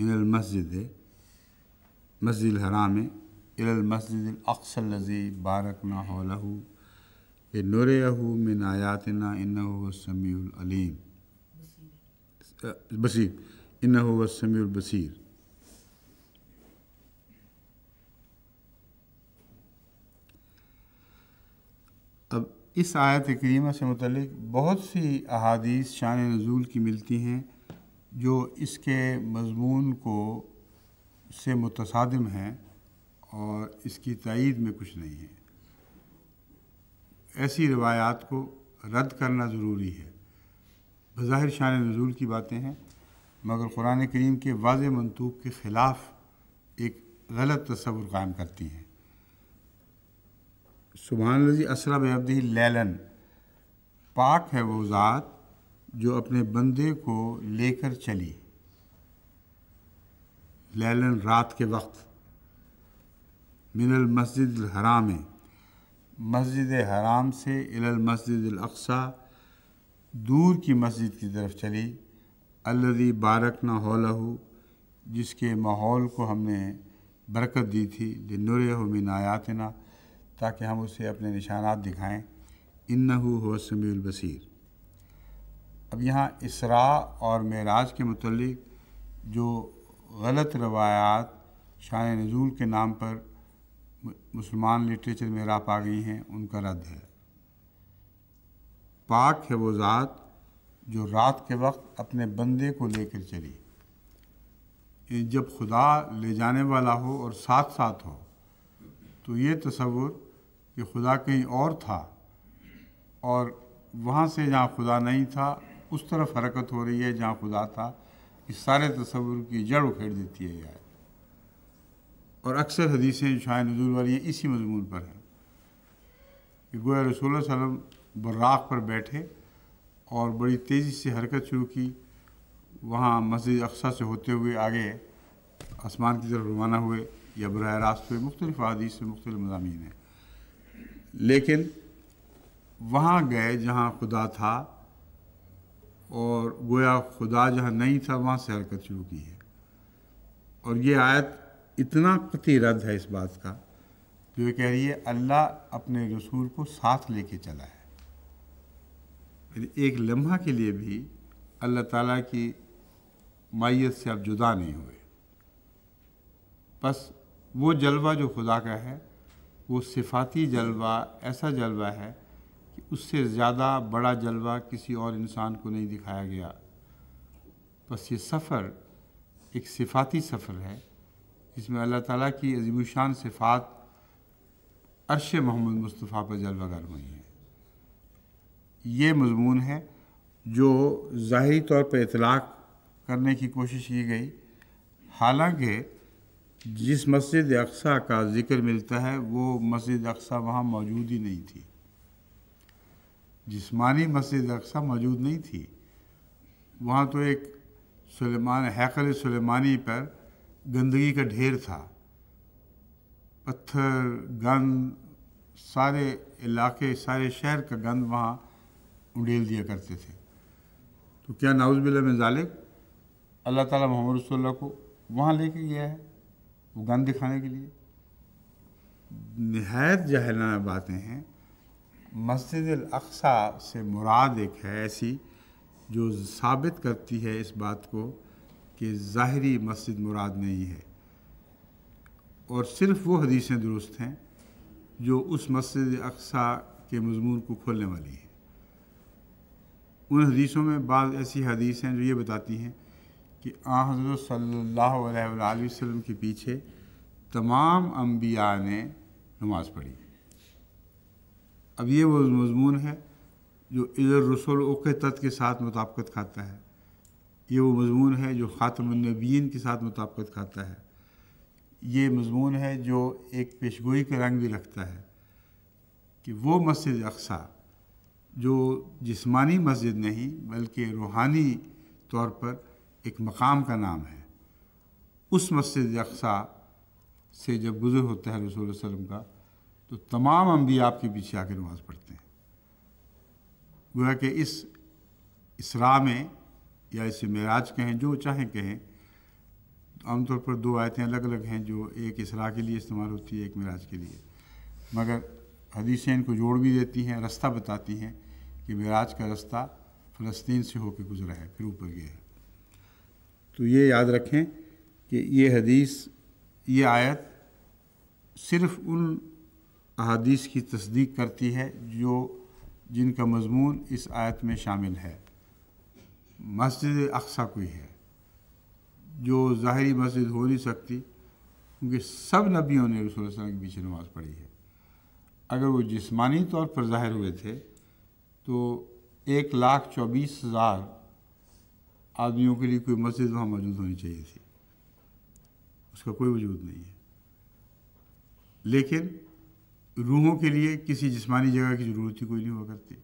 मिनमस्जिद मस्जिद मस्जिद हराम इल मस्जिद अक्सल अक्सलजी बारक नाहू ए अहू मिन आयातना इन्नसमीम बसीर बसीर इस आयत करीमा से मतलब बहुत सी अहादीस शान नज़ूल की मिलती हैं जो इसके मजमून को से मुतसादम हैं और इसकी तइद में कुछ नहीं है ऐसी रवायात को रद्द करना ज़रूरी है बज़ाहिर शान नज़ूल की बातें हैं मगर कुरान करीम के वाज मनतूब के ख़िलाफ़ एक गलत तस्वुर कायम करती हैं सुबहान लजी असरा बेअबदी लेलन पाक है वो ज़ात जो अपने बंदे को लेकर चली लेलन रात के वक्त मिनल मस्जिद हराम मस्जिद हराम से इलल मस्जिद अक्सा दूर की मस्जिद की तरफ चली अल्लदी बारक ना होलहू जिसके माहौल को हमने बरकत दी थी दिनुर मिन आयातना ताकि हम उसे अपने निशानात दिखाएं इन्ना हो समील बसीर अब यहाँ इसरा और मेराज के मतलब जो गलत रवायात शान नजूल के नाम पर मुसलमान लिटरेचर में रा पा गई हैं उनका रद्द है पाक है वो ज़ात जो रात के वक्त अपने बंदे को लेकर चली जब खुदा ले जाने वाला हो और साथ साथ हो तो ये तस्वुर कि खुदा कहीं और था और वहाँ से जहाँ खुदा नहीं था उस तरफ हरकत हो रही है जहाँ खुदा था इस सारे तस्वुर की जड़ उखेड़ देती है यह और अक्सर हदीसें शाह नजूल वाली हैं इसी मजमून पर हैं कि गोया रसूल वसम बर्राक पर बैठे और बड़ी तेज़ी से हरकत शुरू की वहाँ मस्जिद अक्सा से होते हुए आगे आसमान की तरफ रवाना हुए या बरह रास्त हुए मुख्तलिफ़ हदीस से मुख्तलि मजामी हैं लेकिन वहाँ गए जहाँ खुदा था और गोया खुदा जहाँ नहीं था वहाँ से हरकत शुरू की है और ये आयत इतना कति रद्द है इस बात का जो कह रही है अल्लाह अपने रसूल को साथ लेके चला है एक लम्हा के लिए भी अल्लाह ताला की माइत से आप जुदा नहीं हुए बस वो जलवा जो खुदा का है वो सिफाती जलवा ऐसा जलवा है कि उससे ज़्यादा बड़ा जलवा किसी और इंसान को नहीं दिखाया गया बस ये सफ़र एक सिफाती सफ़र है इसमें अल्लाह ताला की अजीमशान सिफात अरश मोहम्मद मुस्तफ़ा पर जलवागर हुई है ये मजमून है जो ज़ाहरी तौर पर इतलाक़ करने की कोशिश की गई हालांकि जिस मस्जिद अक्सा का ज़िक्र मिलता है वो मस्जिद अक्सा वहाँ मौजूद ही नहीं थी जिस्मानी मस्जिद अक्सा मौजूद नहीं थी वहाँ तो एक सुलेमान हैकल सुलेमानी पर गंदगी का ढेर था पत्थर गंद सारे इलाके सारे शहर का गंद वहाँ उंडेल दिया करते थे तो क्या बिल्ल में ज़ालिब अल्लाह ताला मोहम्मद रसोल्ला को वहाँ लेके गया है वो गंद दिखाने के लिए नहायत जहलाना बातें हैं मस्जिद अक्सा से मुराद एक है ऐसी जो साबित करती है इस बात को कि ज़ाहरी मस्जिद मुराद नहीं है और सिर्फ वो हदीसें दुरुस्त हैं जो उस मस्जिद अक्सा के मजमून को खोलने वाली हैं उन हदीसों में बाद ऐसी हदीस हैं जो ये बताती हैं कि आ हज़रत वसल्लम के पीछे तमाम अम्बिया ने नमाज़ पढ़ी अब ये वो मजमून है जो इधर रसोल तत् के साथ मुताबकत खाता है ये वो मजमून है जो ख़ातमनबीन के साथ मुताबकत खाता है ये मजमून है जो एक पेशगोई का रंग भी रखता है कि वो मस्जिद अक्सा जो जिस्मानी मस्जिद नहीं बल्कि रूहानी तौर पर एक मकाम का नाम है उस मस्जिद अक्सा से जब गुज़र होता है रसूल वसलम का तो तमाम अम्बी आपके पीछे आके नमाज़ पढ़ते हैं गोया कि इस इसरा में या इसे मराज कहें जो चाहें कहें आमतौर पर दो आयतें अलग अलग हैं जो एक इसरा के लिए इस्तेमाल होती है एक मराज के लिए मगर हदीसें इनको जोड़ भी देती हैं रास्ता बताती हैं कि मराज का रास्ता फ़लस्तीन से होकर गुजरा है फिर ऊपर गया है तो ये याद रखें कि ये हदीस ये आयत सिर्फ़ उन अदीस की तस्दीक करती है जो जिनका मजमून इस आयत में शामिल है मस्जिद अक्सा कोई है जो ज़ाहरी मस्जिद हो नहीं सकती क्योंकि सब नबियों ने रसूल वसलम के पीछे नमाज़ पढ़ी है अगर वो जिस्मानी तौर पर ज़ाहिर हुए थे तो एक लाख चौबीस हज़ार आदमियों के लिए कोई मस्जिद वहाँ मौजूद होनी चाहिए थी उसका कोई वजूद नहीं है लेकिन रूहों के लिए किसी जिस्मानी जगह की ज़रूरत ही कोई नहीं हुआ करती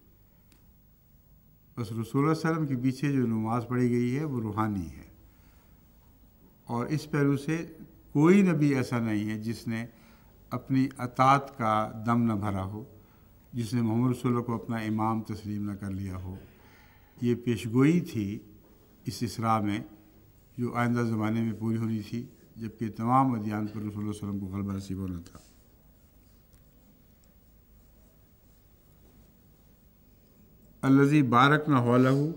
बस रसूल वसम के पीछे जो नमाज पढ़ी गई है वो रूहानी है और इस पहलू से कोई नबी ऐसा नहीं है जिसने अपनी अतात का दम न भरा हो जिसने मोहम्मद रसोल्ला को अपना इमाम तस्लीम न कर लिया हो ये पेशगोई थी इस इसरा में जो आइंदा ज़माने में पूरी होनी थी जबकि तमाम अदियान पर रसूल वसलम को गलबा नसीब होना था अलजी बारक न हौलहू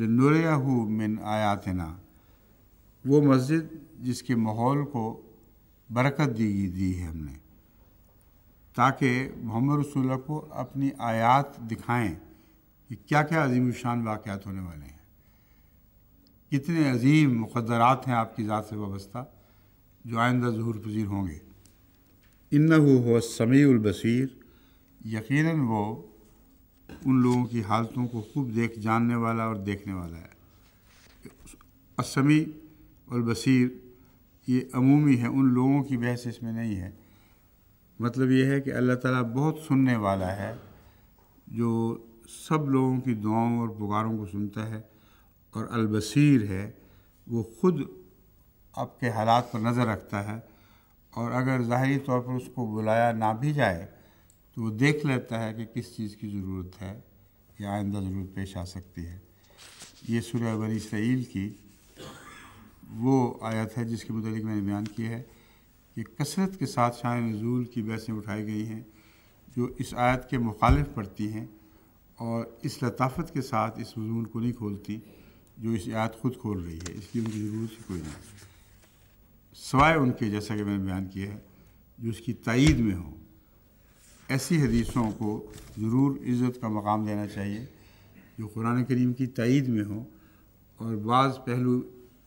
लनूरहू मिन आयातना वो मस्जिद जिसके माहौल को बरकत दी दी है हमने ताकि मोहम्मद रसूल को अपनी आयात दिखाएं कि क्या क्या अजीम शान वाक़ होने वाले हैं कितने अजीम मुकदरात हैं आपकी ज़ात से वाबस्ता जो आइंदा जहूर पजीर होंगे इन हो समीबसर यकीन वो उन लोगों की हालतों को खूब देख जानने वाला और देखने वाला है असमी और बसीर ये अमूमी है उन लोगों की बहस इसमें नहीं है मतलब ये है कि अल्लाह ताला बहुत सुनने वाला है जो सब लोगों की दुआओं और पुकारों को सुनता है और अलबसीर है वो ख़ुद आपके हालात पर नज़र रखता है और अगर ज़ाहरी तौर पर उसको बुलाया ना भी जाए तो वो देख लेता है कि किस चीज़ की ज़रूरत है या आइंदा ज़रूरत पेश आ सकती है ये सूर्य बनी सईल की वो आयत है जिसके मतलब मैंने बयान किया है कि कसरत के साथ शाह नज़ूल की बहसें उठाई गई हैं जो इस आयत के मुखालिफ पड़ती हैं और इस लताफ़त के साथ इस मजमून को नहीं खोलती जो इस आयत खुद खोल रही है इसकी उनकी ज़रूरत ही कोई नहीं सवाए उनके जैसा कि मैंने बयान किया है जो इसकी तइद में हो ऐसी हदीसों को ज़रूर इज़्ज़त का मकाम देना चाहिए जो कुरान करीम की तइद में हो और बाज़ पहलू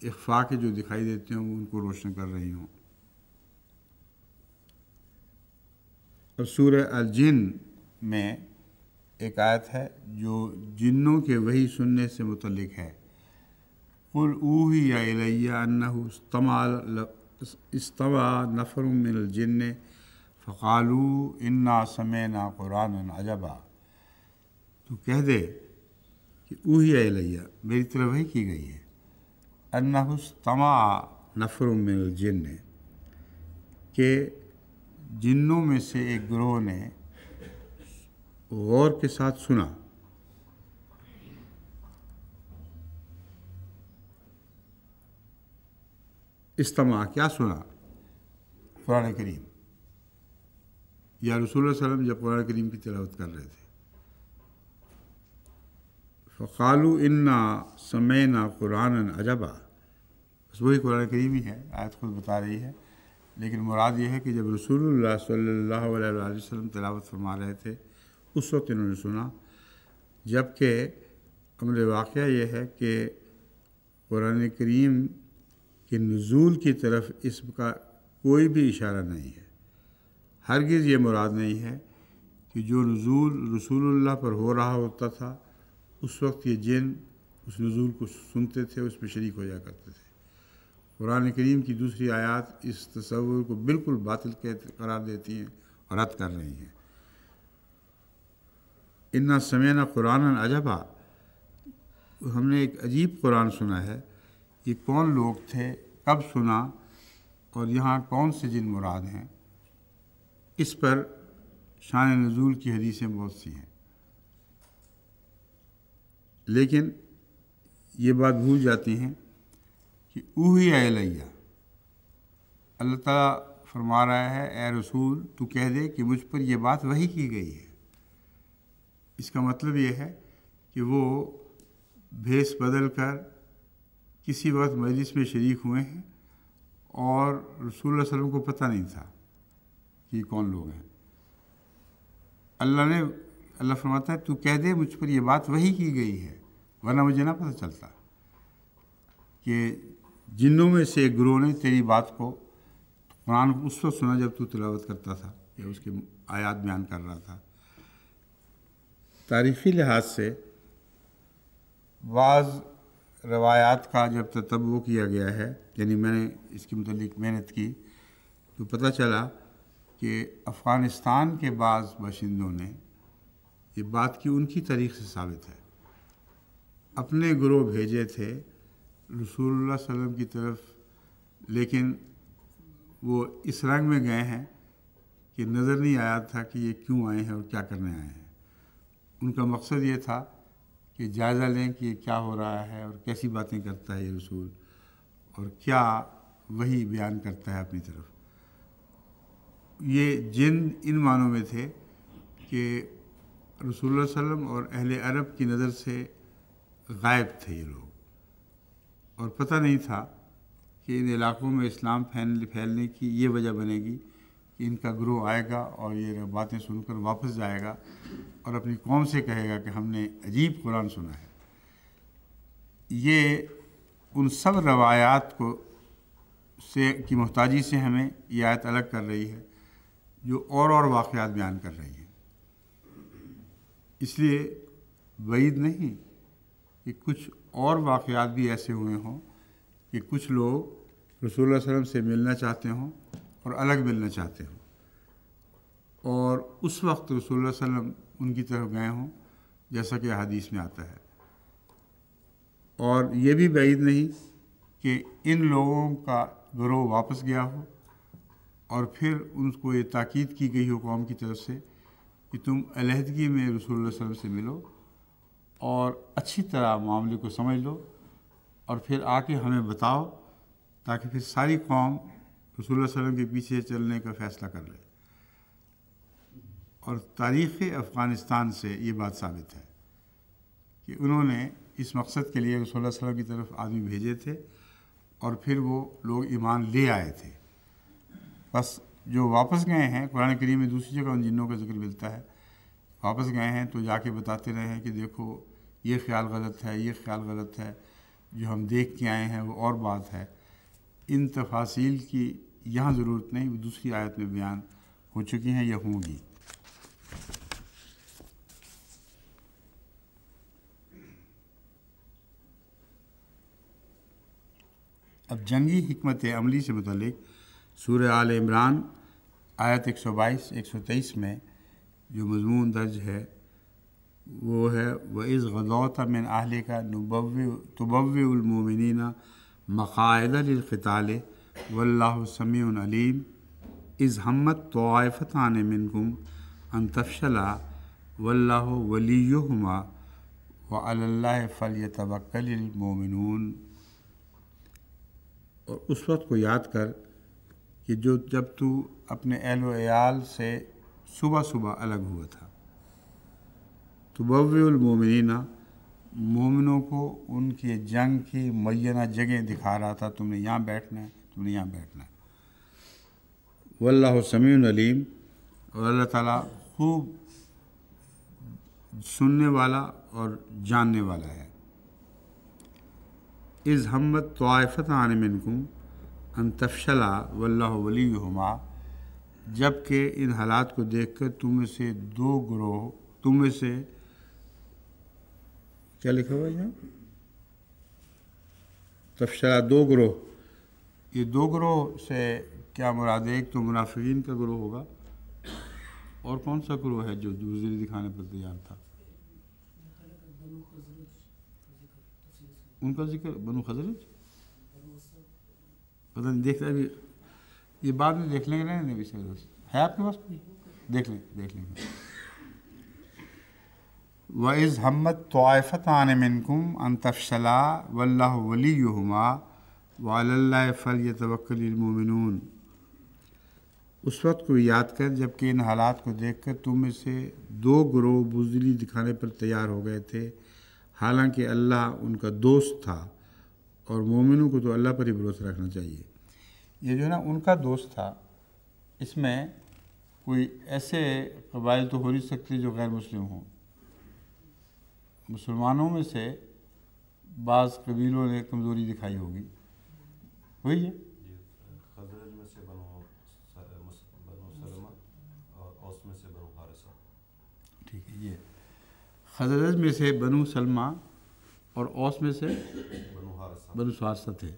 इफ़ा के जो दिखाई देते हों उनको रोशन कर रही हों अब सूर जिन में एक आयत है जो जिन्नों के वही सुनने से मुतलिक है قل أوهي إلي أنه استمع استمع نفر من الجن फ़ालू इन्ना समेना कुरान अजबा तो कह दे कि ऊही अलैया मेरी तरफ ही की गई है अन्नाहुस्तमा नफर मिल जिन के जिन्नों में से एक ग्रोह ने गौर के साथ सुना इस्तमा क्या सुना कुरान करीम या रसूल सल्लम जब कुरान करीम की तलावत कर रहे थे फ़ालू इन्ना ना कुरान अजबा बस वही कुरान करीम ही है आयत खुद बता रही है लेकिन मुराद ये है कि जब रसूल सल्ला तलावत फरमा रहे थे उस वक्त इन्होंने सुना जबकि अमर वाक़ ये है कि कुरान करीम कि नज़ूल की तरफ इसका कोई भी इशारा नहीं है हरगिज़ ये मुराद नहीं है कि जो नज़ूल रसूलुल्लाह पर हो रहा होता था उस वक्त ये जिन उस नज़ूल को सुनते थे उस पर शरीक हो जाया करते थे कुरान करीम की दूसरी आयत इस तस्वुर को बिल्कुल बातिल करार देती हैं और रद्द कर रही हैं इन्ना समयना कुरान अजबा हमने एक अजीब कुरान सुना है ये कौन लोग थे कब सुना और यहाँ कौन से जिन मुराद हैं इस पर शान नज़ूल की हदीसें बहुत सी हैं लेकिन ये बात भूल जाती हैं कि ऊही अलैया अल्लाह ताला फरमा रहा है ए रसूल तू कह दे कि मुझ पर यह बात वही की गई है इसका मतलब ये है कि वो भेस बदल कर किसी वक्त मजलिस में शरीक हुए हैं और रसूल वसलम को पता नहीं था कि कौन लोग हैं अल्लाह ने अल्लाह फरमाता है तू कह दे मुझ पर ये बात वही की गई है वरना मुझे ना पता चलता कि जिनों में से गुरु ने तेरी बात को कुरान उस वक्त सुना जब तू तलावत करता था या उसके आयात बयान कर रहा था तारीख़ी लिहाज से बाज़ रवायात का जब तत्व किया गया है यानी मैंने इसके मतलब मेहनत की तो पता चला कि अफ़गानिस्तान के बाद बाशिंदों ने ये बात की उनकी तारीख से साबित है अपने ग्रोह भेजे थे रसूलुल्लाह वसल्लम की तरफ लेकिन वो इस रंग में गए हैं कि नज़र नहीं आया था कि ये क्यों आए हैं और क्या करने आए हैं उनका मकसद ये था कि जायज़ा लें कि क्या हो रहा है और कैसी बातें करता है ये रसूल और क्या वही बयान करता है अपनी तरफ ये जिन इन मानों में थे कि रसूल वसम और अहल अरब की नज़र से गायब थे ये लोग और पता नहीं था कि इन इलाक़ों में इस्लाम फैल फैलने की ये वजह बनेगी इनका ग्रोह आएगा और ये बातें सुनकर वापस जाएगा और अपनी कौम से कहेगा कि हमने अजीब कुरान सुना है ये उन सब रवायात को से की मोहताजी से हमें ये आयत अलग कर रही है जो और और वाक़ात बयान कर रही है इसलिए वईद नहीं कि कुछ और वाक़ात भी ऐसे हुए हों कि कुछ लोग रसूल वसम से मिलना चाहते हों और अलग मिलना चाहते हो और उस वक्त रसोल्ला वसम उनकी तरफ गए हों जैसा कि हदीस में आता है और ये भी बैद नहीं कि इन लोगों का ग्रोह वापस गया हो और फिर उनको ये ताक़द की गई हो कौम की तरफ से कि तुम अलहदगी में रसूल वसम से मिलो और अच्छी तरह मामले को समझ लो और फिर आके हमें बताओ ताकि फिर सारी कौम रसूल वसम के पीछे चलने का फ़ैसला कर ले और तारीख़ अफ़गानिस्तान से ये बात साबित है कि उन्होंने इस मकसद के लिए रसूल वसम की तरफ आदमी भेजे थे और फिर वो लोग ईमान ले आए थे बस जो वापस गए हैं कुरान करीम में दूसरी जगह उन जिनों का जिक्र मिलता है वापस गए हैं तो जाके बताते रहे हैं कि देखो ये ख्याल गलत है ये ख्याल गलत है जो हम देख के आए हैं वो और बात है इन तफासिल की यहाँ ज़रूरत नहीं दूसरी आयत में बयान हो चुकी हैं या होंगी अब जंगी हमत अमली से मतलब सूर आल इमरान आयत 122 123 में जो मजमून दर्ज है वो है व इस गलौत मिन आहले का नबव तबवलमिन मक़ायदलख़ाल अलीम इज़ हमत तोफ़तान मिनकुम अन तफशला वल्ला वलीमा व फ़ल तवक्लमोमिन और उस वक्त को याद कर कि जो जब तू अपने अहल से सुबह सुबह अलग हुआ था तो बव्यमिना मोमिनों को उनकी जंग की मैना जगह दिखा रहा था तुमने यहाँ बैठना है तुमने यहाँ बैठना है वल्ला समीन और अल्लाह ताला खूब सुनने वाला और जानने वाला है इस हमत तोफ़त आनमिनकुम अनतफशला वल्ला वली हमा जबकि इन हालात को देखकर तुम से दो ग्रोह तुम में से क्या लिखा हुआ यहाँ तफशला दो ग्रोह ये दो ग्रोह से क्या मुराद है एक तो मुनाफिन का ग्रोह होगा और कौन सा ग्रोह है जो दूसरे दिखाने पर तैयार था उनका जिक्र बनु खजरज पता नहीं रहे अभी ये बाद में देख लेंगे ना नबी सर है आपके पास देख लें देख लेंगे व इज़ हमत तोफ़त आन मिनकुम अन तफसला वल्ला वली वाल्ला फ़ल यतवक्लमिन उस वक्त को याद कर जबकि इन हालात को देख कर तुम में से दो ग्रोह बुजली दिखाने पर तैयार हो गए थे हालांकि अल्लाह उनका दोस्त था और मोमिनों को तो अल्लाह पर ही भरोसा रखना चाहिए ये जो है ना उनका दोस्त था इसमें कोई ऐसे कबाइल तो हो नहीं सकते जो गैर मुस्लिम हों मुसलमानों में से बाज़ कबीलों ने कमज़ोरी दिखाई होगी वही है ठीक है ये खजरज में से बनु सलमा और ओस में से बनु हारसा थे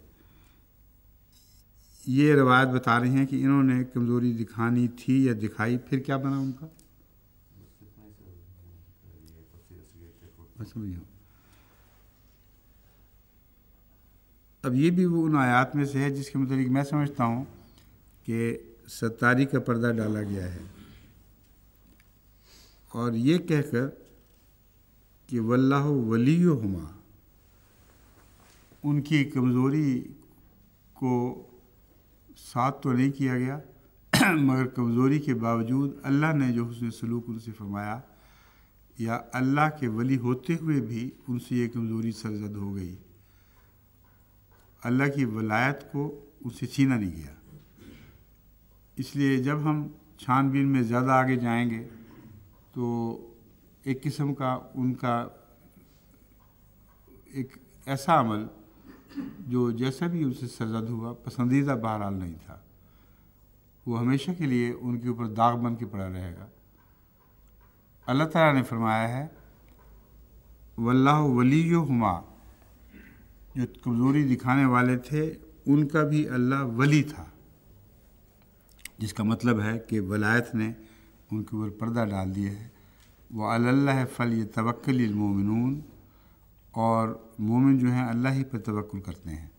ये रवायत बता रही हैं कि इन्होंने कमज़ोरी दिखानी थी या दिखाई फिर क्या बना उनका मैं समझ अब ये भी वो उन आयात में से है जिसके मतलब मैं समझता हूँ कि सत्तारी का पर्दा डाला गया है और ये कहकर कि वल्लाह वली हमा उनकी कमज़ोरी को साथ तो नहीं किया गया मगर कमज़ोरी के बावजूद अल्लाह ने जो उसने सलूक उनसे फरमाया या अल्लाह के वली होते हुए भी उनसे ये कमज़ोरी सरजद हो गई अल्लाह की वलायत को उसे छीना नहीं गया इसलिए जब हम छानबीन में ज़्यादा आगे जाएंगे तो एक किस्म का उनका एक ऐसा अमल जो जैसा भी उसे सरजद हुआ पसंदीदा बहरहाल नहीं था वो हमेशा के लिए उनके ऊपर दाग बन के पड़ा रहेगा अल्लाह ताला ने फरमाया है वल्लाह वली हुमा जो कमज़ोरी दिखाने वाले थे उनका भी अल्लाह वली था जिसका मतलब है कि वलायत ने उनके ऊपर पर्दा डाल दिया है वह अल्लाह फ़ल ये तवक्लमोमिन और मोमिन जो हैं अल्लाह ही पर तवक्ल करते हैं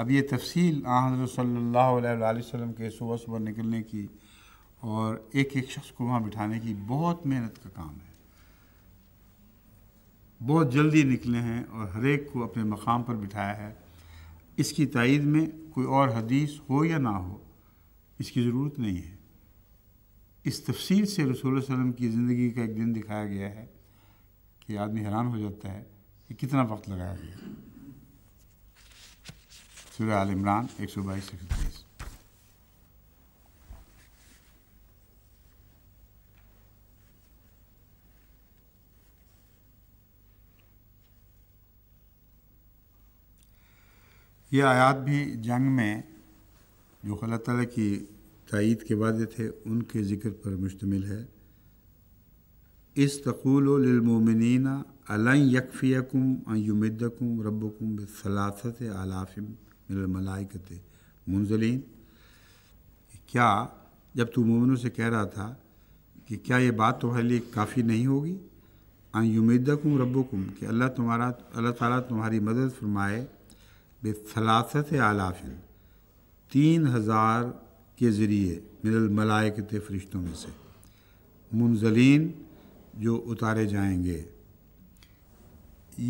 अब ये तफसील आज सल्ला अलैहि के सुबह सुबह निकलने की और एक एक शख्स को वहाँ बिठाने की बहुत मेहनत का काम है बहुत जल्दी निकले हैं और हरेक को अपने मकाम पर बिठाया है इसकी तइद में कोई और हदीस हो या ना हो इसकी ज़रूरत नहीं है इस तफसील से रसूल वसम की ज़िंदगी का एक दिन दिखाया गया है कि आदमी हैरान हो जाता है कि कितना वक्त लगाया गया सूर्य आल इमरान एक सौ बाईस ये आयात भी जंग में जो अल्लाह ताली की तइद के वादे थे उनके ज़िक्र पर मुश्तमिल है इस तकूलमिन यकफ़ियकुम युमदकुम रबकुम सलासत आलाफिम मुंजलिन क्या जब तू मोमिनों से कह रहा था कि क्या ये बात तुम्हारे लिए काफ़ी नहीं होगी अन युमदकुम रबकुम कि अल्लाह तुम्हारा अल्लाह ताला तुम्हारी मदद फरमाए बेसलासत आलाफिन तीन हज़ार के ज़रिए थे फ़रिश्तों में से मुंजलिन जो उतारे जाएंगे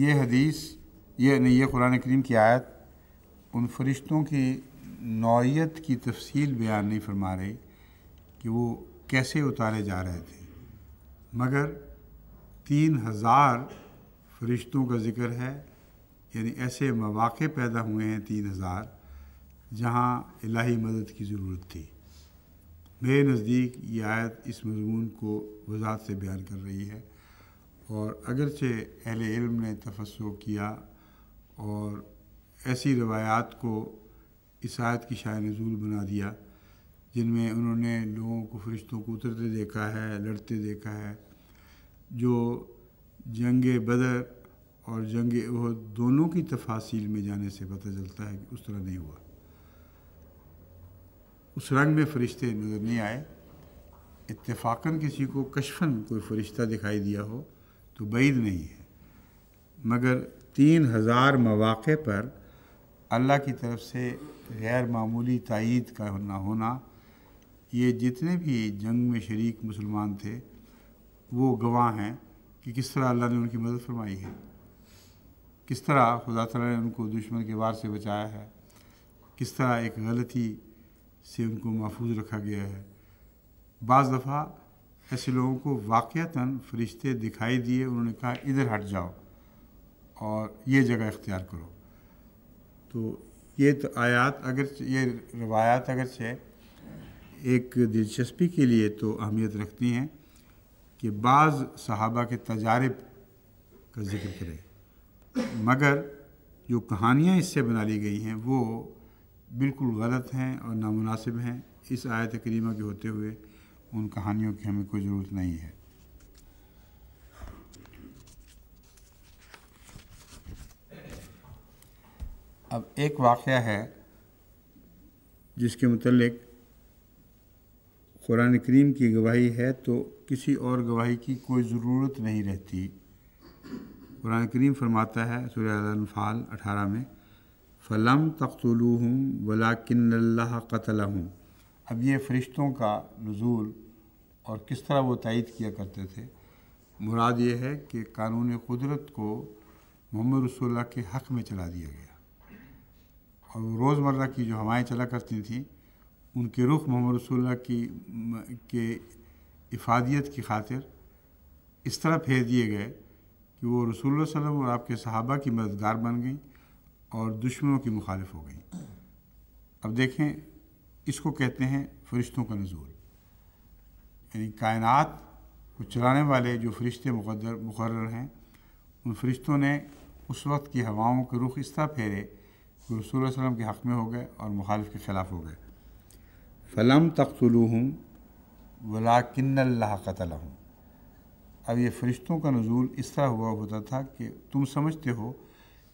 ये हदीस ये नहीं ये कुरान करीम की आयत उन फरिश्तों की नौीयत की तफसील बयान नहीं फरमा रही कि वो कैसे उतारे जा रहे थे मगर तीन हज़ार फरिश्तों का ज़िक्र है यानी ऐसे मौाक़े पैदा हुए हैं तीन हज़ार जहाँ इलाही मदद की ज़रूरत थी मेरे नज़दीक ये आयत इस मजमून को वजात से बयान कर रही है और अगरचे अहल इल्म ने तफसो किया और ऐसी रवायात को इस आयत की शाय नजूल बना दिया जिनमें उन्होंने लोगों को फरिश्तों को उतरते देखा है लड़ते देखा है जो जंग बदर और जंग दोनों की तफासिल में जाने से पता चलता है कि उस तरह नहीं हुआ उस रंग में फरिश्ते नज़र नहीं आए इतफाक़न किसी को कशफन कोई फरिश्ता दिखाई दिया हो तो बैद नहीं है मगर तीन हज़ार मौाक़े पर अल्लाह की तरफ से गैर मामूली तइद का होना होना ये जितने भी जंग में शरीक मुसलमान थे वो गवाह हैं कि किस तरह अल्लाह ने उनकी मदद फरमाई है किस तरह खुदा तला ने उनको दुश्मन के वार से बचाया है किस तरह एक गलती से उनको महफूज रखा गया है बज़ दफ़ा ऐसे लोगों को वाक़ता फरिश्ते दिखाई दिए उन्होंने कहा इधर हट जाओ और ये जगह इख्तियार करो तो ये तो आयात अगर ये रवायात अगरचे एक दिलचस्पी के लिए तो अहमियत रखती हैं कि बाज़ सहाबा के तजारब का जिक्र करें मगर जो कहानियाँ इससे बना ली गई हैं वो बिल्कुल गलत हैं और नामनासिब हैं इस आयत करीमा के होते हुए उन कहानियों की हमें कोई ज़रूरत नहीं है अब एक वाक़ है जिसके मतलब क़ुरान करीम की गवाही है तो किसी और गवाही की कोई ज़रूरत नहीं रहती कुरान करीम फरमाता है सूर्यफाल अठारह में फ़लम तख्तलू हूँ वलाकिन कतल हूँ अब ये फ़रिश्तों का नज़ूल और किस तरह वो तयद किया करते थे मुराद ये है कि कानून कुदरत को मोहम्मद रसोल्ला के हक़ में चला दिया गया और रोज़मर्रा की जो हवाएँ चला करती थीं उनके रुख मोहम्मद रसोल्ला की के इफादियत की खातिर इस तरह फेर दिए गए कि वो रसूल वसम और आपके सहाबा की मददगार बन गई और दुश्मनों की मुखालफ हो गई अब देखें इसको कहते हैं फरिश्तों का नजूल यानी कायनात को चलाने वाले जो फरिश्ते मुकदर मुकर हैं उन फरिश्तों ने उस वक्त की हवाओं के रुख इस तरह फेरे कि रसूल वसम के हक़ में हो गए और मुखालफ के ख़िलाफ़ हो गए फ़लम तख्तलूहूँ किन्नल्ला कतल हूँ अब ये फरिश्तों का नज़ूल इस तरह हुआ होता था कि तुम समझते हो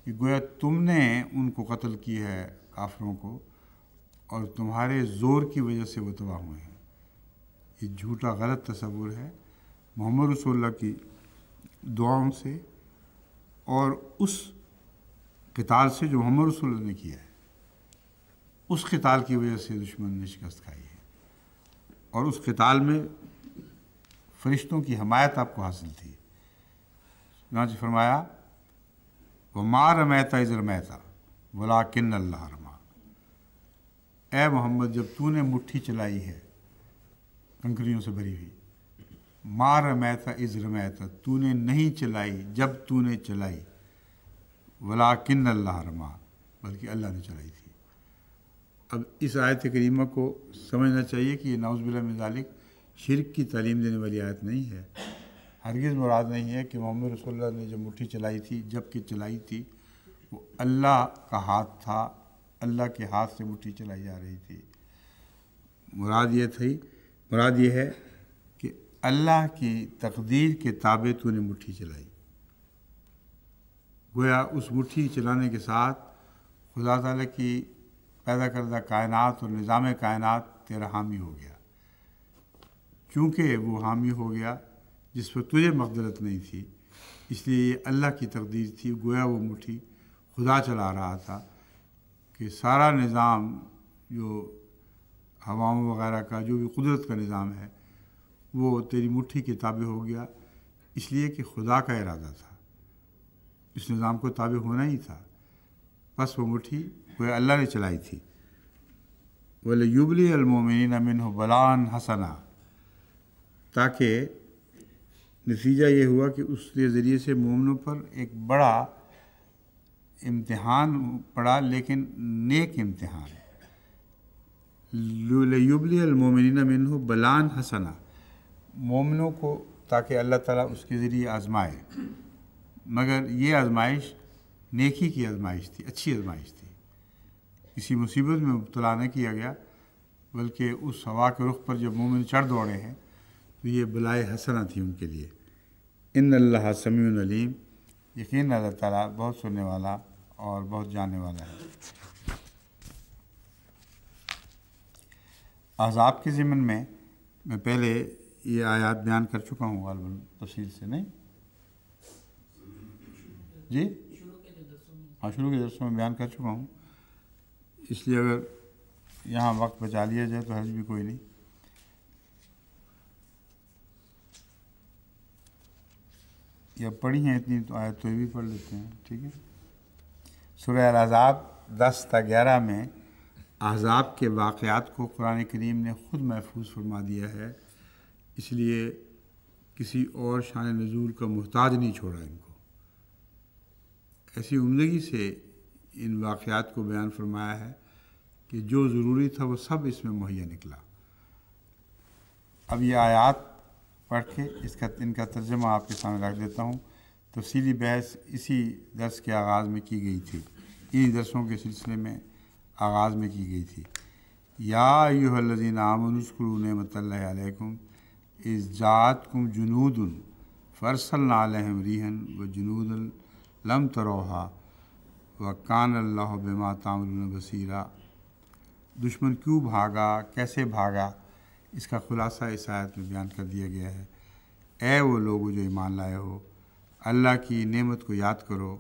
कि गोया तुमने उनको कत्ल किया है काफरों को और तुम्हारे ज़ोर की वजह से वह तबाह हुए हैं ये झूठा गलत तस्वुर है मोहम्मद रसोल्ला की दुआओं से और उस किताल से जो मोहम्मद रसोल्ला ने किया है उस किताल की वजह से दुश्मन ने शिकस्त खाई है और उस किताल में फरिश्तों की हमायत आपको हासिल थी नाच फरमाया व माँ रमैता इज रमैता वला किन्न अल्लाह रमा ए मोहम्मद जब तूने मुट्ठी चलाई है कंकरियों से भरी हुई माँ रमैता इज रमैता तूने नहीं चलाई जब तूने चलाई वला किन्न अल्लाह रमा बल्कि अल्लाह ने चलाई थी अब इस आयत करीमा को समझना चाहिए कि ये नाउज़बिल्ला मजालिक शिरक की तालीम देने वाली आयत नहीं है हरगिज़ मुराद नहीं है कि मोहम्मद रसोल्ला ने जो मुट्ठी चलाई थी जब कि चलाई थी वो अल्लाह का हाथ था अल्लाह के हाथ से मुट्ठी चलाई जा रही थी मुराद ये थी मुराद ये है कि अल्लाह की तकदीर के ताबे तो ने मुठ्ठी चलाई गोया उस मुट्ठी चलाने के साथ खुदा तला की पैदा करदा कायनात और निज़ाम कायनात तेरा हामी हो गया चूँकि वो हामी हो गया जिस पर तुझे मकदरत नहीं थी इसलिए ये अल्लाह की तकदीर थी गोया वो मुठी खुदा चला रहा था कि सारा निज़ाम जो हवाओं वगैरह का जो भी कुदरत का निज़ाम है वो तेरी मुट्ठी के ताबे हो गया इसलिए कि खुदा का इरादा था इस निज़ाम को ताबे होना ही था बस वो मुट्ठी वो अल्लाह ने चलाई थी बोले युबली अलमोमिन अमिन बलान हसना ताकि नतीजा ये हुआ कि उसके ज़रिए से मोमनों पर एक बड़ा इम्तहान पड़ा लेकिन नेक इम्तहान लुबलीमिन मिन बलान हसना मोमनों को ताकि अल्लाह ताला उसके ज़रिए आजमाए मगर ये आजमाइश नेकी की आजमाइश थी अच्छी आजमाइश थी किसी मुसीबत में मुबतला नहीं किया गया बल्कि उस हवा के रुख पर जब मोमिन चढ़ दौड़े हैं तो ये बलाए हसना थी उनके लिए इन अल्लाह समीम यकीन अल्लाह ताला बहुत सुनने वाला और बहुत जानने वाला है अजाब के ज़िमन में मैं पहले ये आयात बयान कर चुका हूँ गलबन तफसील से नहीं जी हाँ शुरू के दरसों में बयान कर चुका हूँ इसलिए अगर यहाँ वक्त बचा लिया जाए तो हर्ज भी कोई नहीं कि पढ़ी हैं इतनी तो आयत तो ये भी पढ़ लेते हैं ठीक है सुरह अजाब दस तक ग्यारह में आज़ाब के वाक़ात को कुरान करीम ने ख़ुद महफूज फरमा दिया है इसलिए किसी और शान नज़ूल का मोहताज नहीं छोड़ा इनको ऐसी उमदगी से इन वाक़ात को बयान फरमाया है कि जो ज़रूरी था वो सब इसमें मुहैया निकला अब ये आयात पढ़ के इसका इनका तर्जमा आपके सामने रख देता हूँ तफसीली तो बहस इसी दर्स के आगाज़ में की गई थी इन्हीं दरसों के सिलसिले में आगाज़ में की गई थी याजीन आमनस्करू नमतम इस जात कुम जुनूद फ़रसल नालहम रिहन व जुनूद लम तरोहा व कान अल्लाह बमा तामल दुश्मन क्यों भागा कैसे भागा इसका खुलासा इस आयत में बयान कर दिया गया है ए वो लोग जो ईमान लाए हो अल्लाह की नेमत को याद करो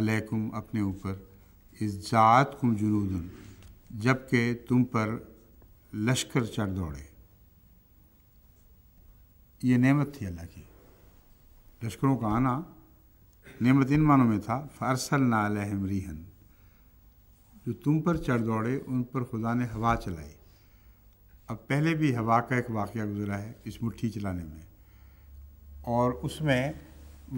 अलैकुम अपने ऊपर इस जात कुम जुनूदन जबकि तुम पर लश्कर चढ़ दौड़े ये नेमत थी अल्लाह की लश्करों का आना नेमत इन मानों में था फारसल नाल रिहन जो तुम पर चढ़ दौड़े उन पर खुदा ने हवा चलाई अब पहले भी हवा का एक वाक़ गुजरा है इस मुट्ठी चलाने में और उसमें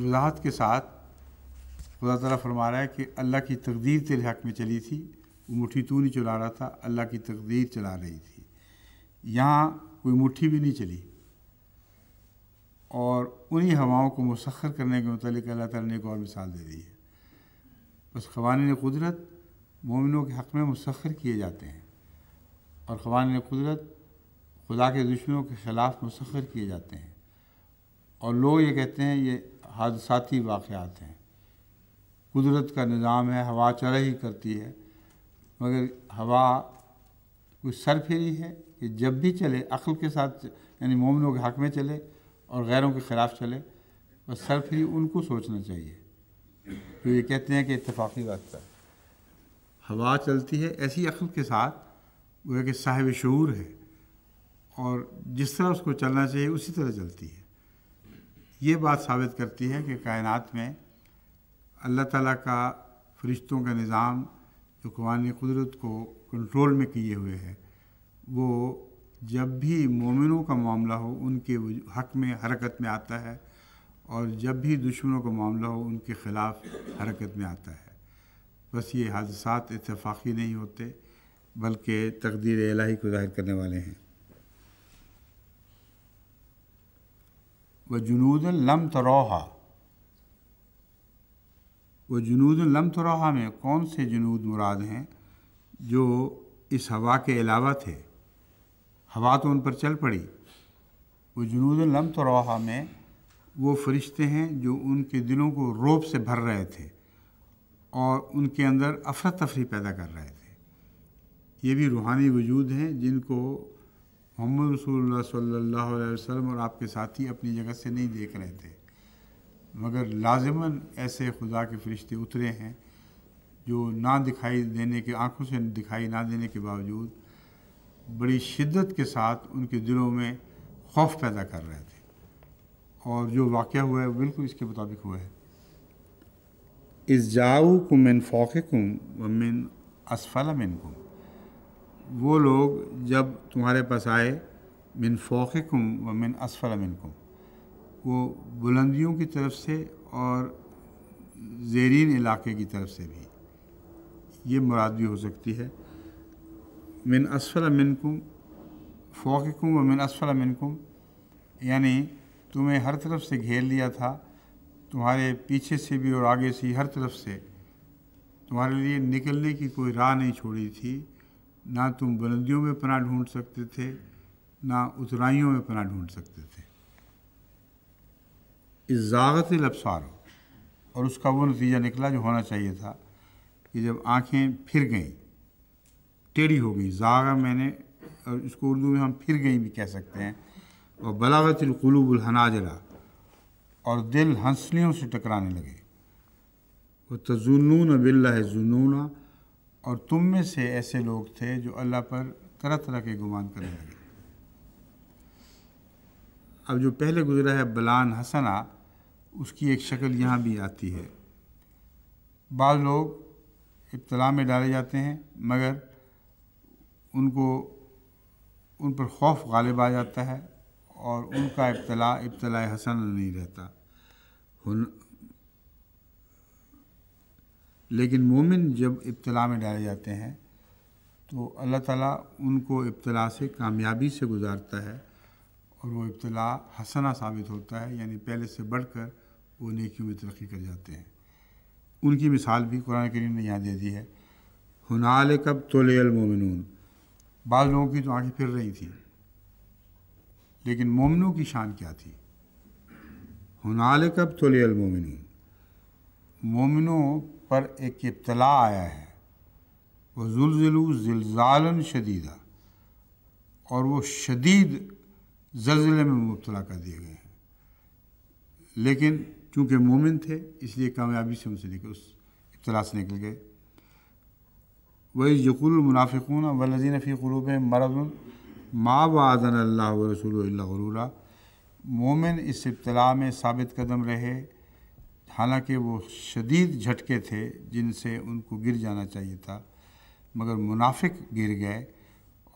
वजाहत के साथ खुदा तला फरमा रहा है कि अल्लाह की तकदीर तेरे हक में चली थी वो मुट्ठी तू नहीं चला रहा था अल्लाह की तकदीर चला रही थी यहाँ कोई मुट्ठी भी नहीं चली और उन्हीं हवाओं को मसखर करने के मतलब अल्लाह तला ने एक और मिसाल दे दी है बस ने कुदरत मोमिनों के हक़ में मसखर किए जाते हैं और ने कुदरत खुदा के दुश्मनों के ख़िलाफ़ मुसखर किए जाते हैं और लोग ये कहते हैं ये हादसाती वाक़ात हैं कुदरत का निज़ाम है हवा चढ़ ही करती है मगर हवा कुछ सर फेरी है कि जब भी चले अक्ल के साथ यानी मोमिनों के हक में चले और गैरों के ख़िलाफ़ चले बस सर फेरी उनको सोचना चाहिए तो ये कहते हैं कि इतफाक़ी है हवा चलती है ऐसी अक्ल के साथ है कि साहिब शूर है और जिस तरह उसको चलना चाहिए उसी तरह चलती है ये बात साबित करती है कि कायनात में अल्लाह ताला का फरिश्तों का निज़ाम जो कुरानी कुदरत को कंट्रोल में किए हुए है वो जब भी मोमिनों का मामला हो उनके हक में हरकत में आता है और जब भी दुश्मनों का मामला हो उनके ख़िलाफ़ हरकत में आता है बस ये हादसा इतफाक़ी नहीं होते बल्कि तकदीर इलाही को जाहिर करने वाले हैं व जुनूद लम तरोहा व जुनूद लम तरोहा में कौन से जुनूद मुराद हैं जो इस हवा के अलावा थे हवा तो उन पर चल पड़ी वो जुनूद लम तरोहा में वो फरिश्ते हैं जो उनके दिलों को रोब से भर रहे थे और उनके अंदर अफरा तफरी पैदा कर रहे थे ये भी रूहानी वजूद हैं जिनको मोहम्मद रसूल सल्ला वसम और आपके साथी अपनी जगह से नहीं देख रहे थे मगर लाजमन ऐसे खुदा के फरिश्ते उतरे हैं जो ना दिखाई देने के आँखों से दिखाई ना देने के बावजूद बड़ी शिद्दत के साथ उनके दिलों में खौफ पैदा कर रहे थे और जो वाक़ हुआ है बिल्कुल इसके मुताबिक हुआ है इस जाऊ कुमिन फ़ौक़ुम व मिन असफला मिन कुम वो लोग जब तुम्हारे पास आए मिन फ़ौक़ुम व मिन असफ़ल मिनकुम वो बुलंदियों की तरफ से और ज़ेरीन इलाके की तरफ से भी ये मुराद भी हो सकती है मिन असफ़ल मिनकुम फ़ौक़ुम व मिन असफ़ल मिनकुम यानी तुम्हें हर तरफ से घेर लिया था तुम्हारे पीछे से भी और आगे से हर तरफ से तुम्हारे लिए निकलने की कोई राह नहीं छोड़ी थी ना तुम बुलंदियों में पना ढूंढ सकते थे ना उतराइयों में पना ढूंढ सकते थे इजागत लफसार हो और उसका वो नतीजा निकला जो होना चाहिए था कि जब आँखें फिर गईं टेढ़ी हो गई जागा मैंने और इसको उर्दू में हम फिर गई भी कह सकते हैं और बलागतलूबुलहनाजला और दिल हंसलियों से टकराने लगे वो तजुनून बिल्ला जुनूना और तुम में से ऐसे लोग थे जो अल्लाह पर तरह तरह के गुमान करने लगे अब जो पहले गुजरा है बलान हसना उसकी एक शक्ल यहाँ भी आती है बाद लोग इब्तला में डाले जाते हैं मगर उनको उन पर खौफ गालिब आ जाता है और उनका इब्तला इब्तला हसन नहीं रहता लेकिन मोमिन जब इब्तला में डाले जाते हैं तो अल्लाह ताला उनको इब्तला से कामयाबी से गुजारता है और वो इब्तला हसना साबित होता है यानी पहले से बढ़कर वो नेकियों में तरक्की कर जाते हैं उनकी मिसाल भी कुरान करीम ने यहाँ दे दी है हनाल कब तोलमोमिन बाद लोगों की तो आँखें फिर रही थी लेकिन मोमिनों की शान क्या थी हनाल कब तोलमोमिन मोमिनों पर एक इब्तला आया है वह जुलजलू जिलजालन शदीदा और वो शदीद जलजिले में मुबतला कर दिए गए हैं लेकिन चूँकि मोमिन थे इसलिए कामयाबी से उनसे निकल उस इब्तला से निकल गए वही यकुल मुनाफिकून वलजीन फ़ी गुरूब मरद माँ वादन अल्लाह रसूल गुरूरा मोमिन इस इब्तला में साबित कदम रहे हालांकि वो शदीद झटके थे जिनसे उनको गिर जाना चाहिए था मगर मुनाफिक गिर गए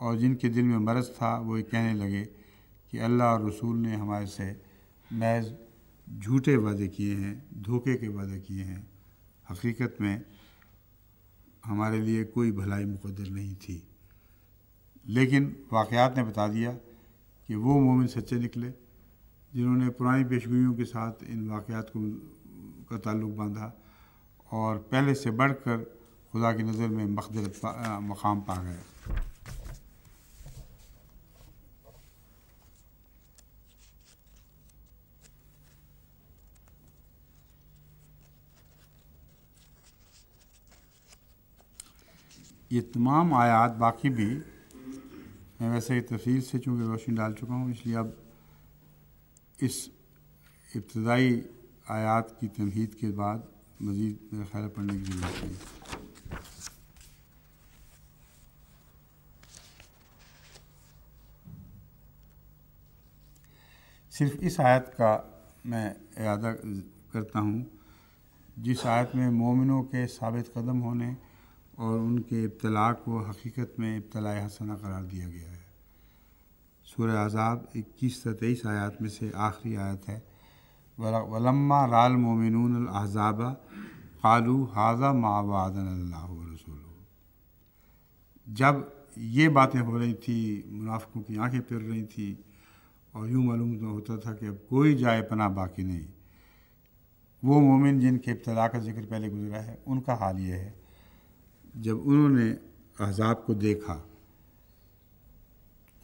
और जिनके दिल में मरज़ था वो ये कहने लगे कि अल्लाह और रसूल ने हमारे से महज झूठे वादे किए हैं धोखे के वादे किए हैं हकीकत में हमारे लिए कोई भलाई मुकदर नहीं थी लेकिन वाक़ात ने बता दिया कि वो मोमिन सच्चे निकले जिन्होंने पुरानी पेशगोइयों के साथ इन वाक़ात को का ताल्लुक बांधा और पहले से बढ़कर खुदा की नज़र में मखदर मकाम पा गया ये तमाम आयात बाकी भी मैं वैसे ही तफसील से चूँकि रोशनी डाल चुका हूँ इसलिए अब इस इब्तदाई आयात की तमहीद के बाद मज़ीद मेरा ख्याल पढ़ने की ज़रूरत है सिर्फ इस आयत का मैं अदा करता हूँ जिस आयत में मोमिनों के साबित कदम होने और उनके इब्तला को हकीकत में इब्तला हसना करार दिया गया है सूर्य आज़ाब इक्कीस से तेईस आयात में से आखिरी आयत है वलम्मा राल मोमिन अहज़ाबा कालू हाजा मावादन अल्लाह रसूल जब ये बातें हो रही थी मुनाफिकों की आंखें फिर रही थी और यूँ मालूम तो होता था कि अब कोई जाए पना बाकी नहीं वो मोमिन जिनके इब्तला का जिक्र पहले गुजरा है उनका हाल ये है जब उन्होंने अहजाब को देखा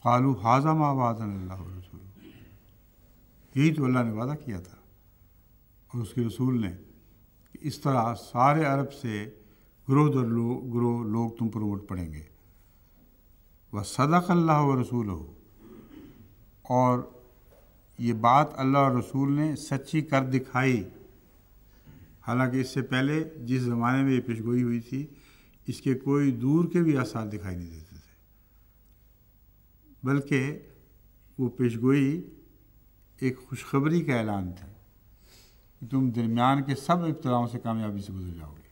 कालू हाजा मावादन अल्लाह रसूल यही तो अल्लाह ने वादा किया था और उसके रसूल ने इस तरह सारे अरब से ग्रोह दर लो ग्रोह लोग तुम पर वोट पड़ेंगे वह सदक अल्लाह व रसूल हो और ये बात अल्लाह और रसूल ने सच्ची कर दिखाई हालांकि इससे पहले जिस ज़माने में ये पेशगोई हुई थी इसके कोई दूर के भी आसार दिखाई नहीं देते थे बल्कि वो पेशगोई एक खुशखबरी का ऐलान था कि तुम दरमियान के सब इब्तलाओं से कामयाबी से गुजर जाओगे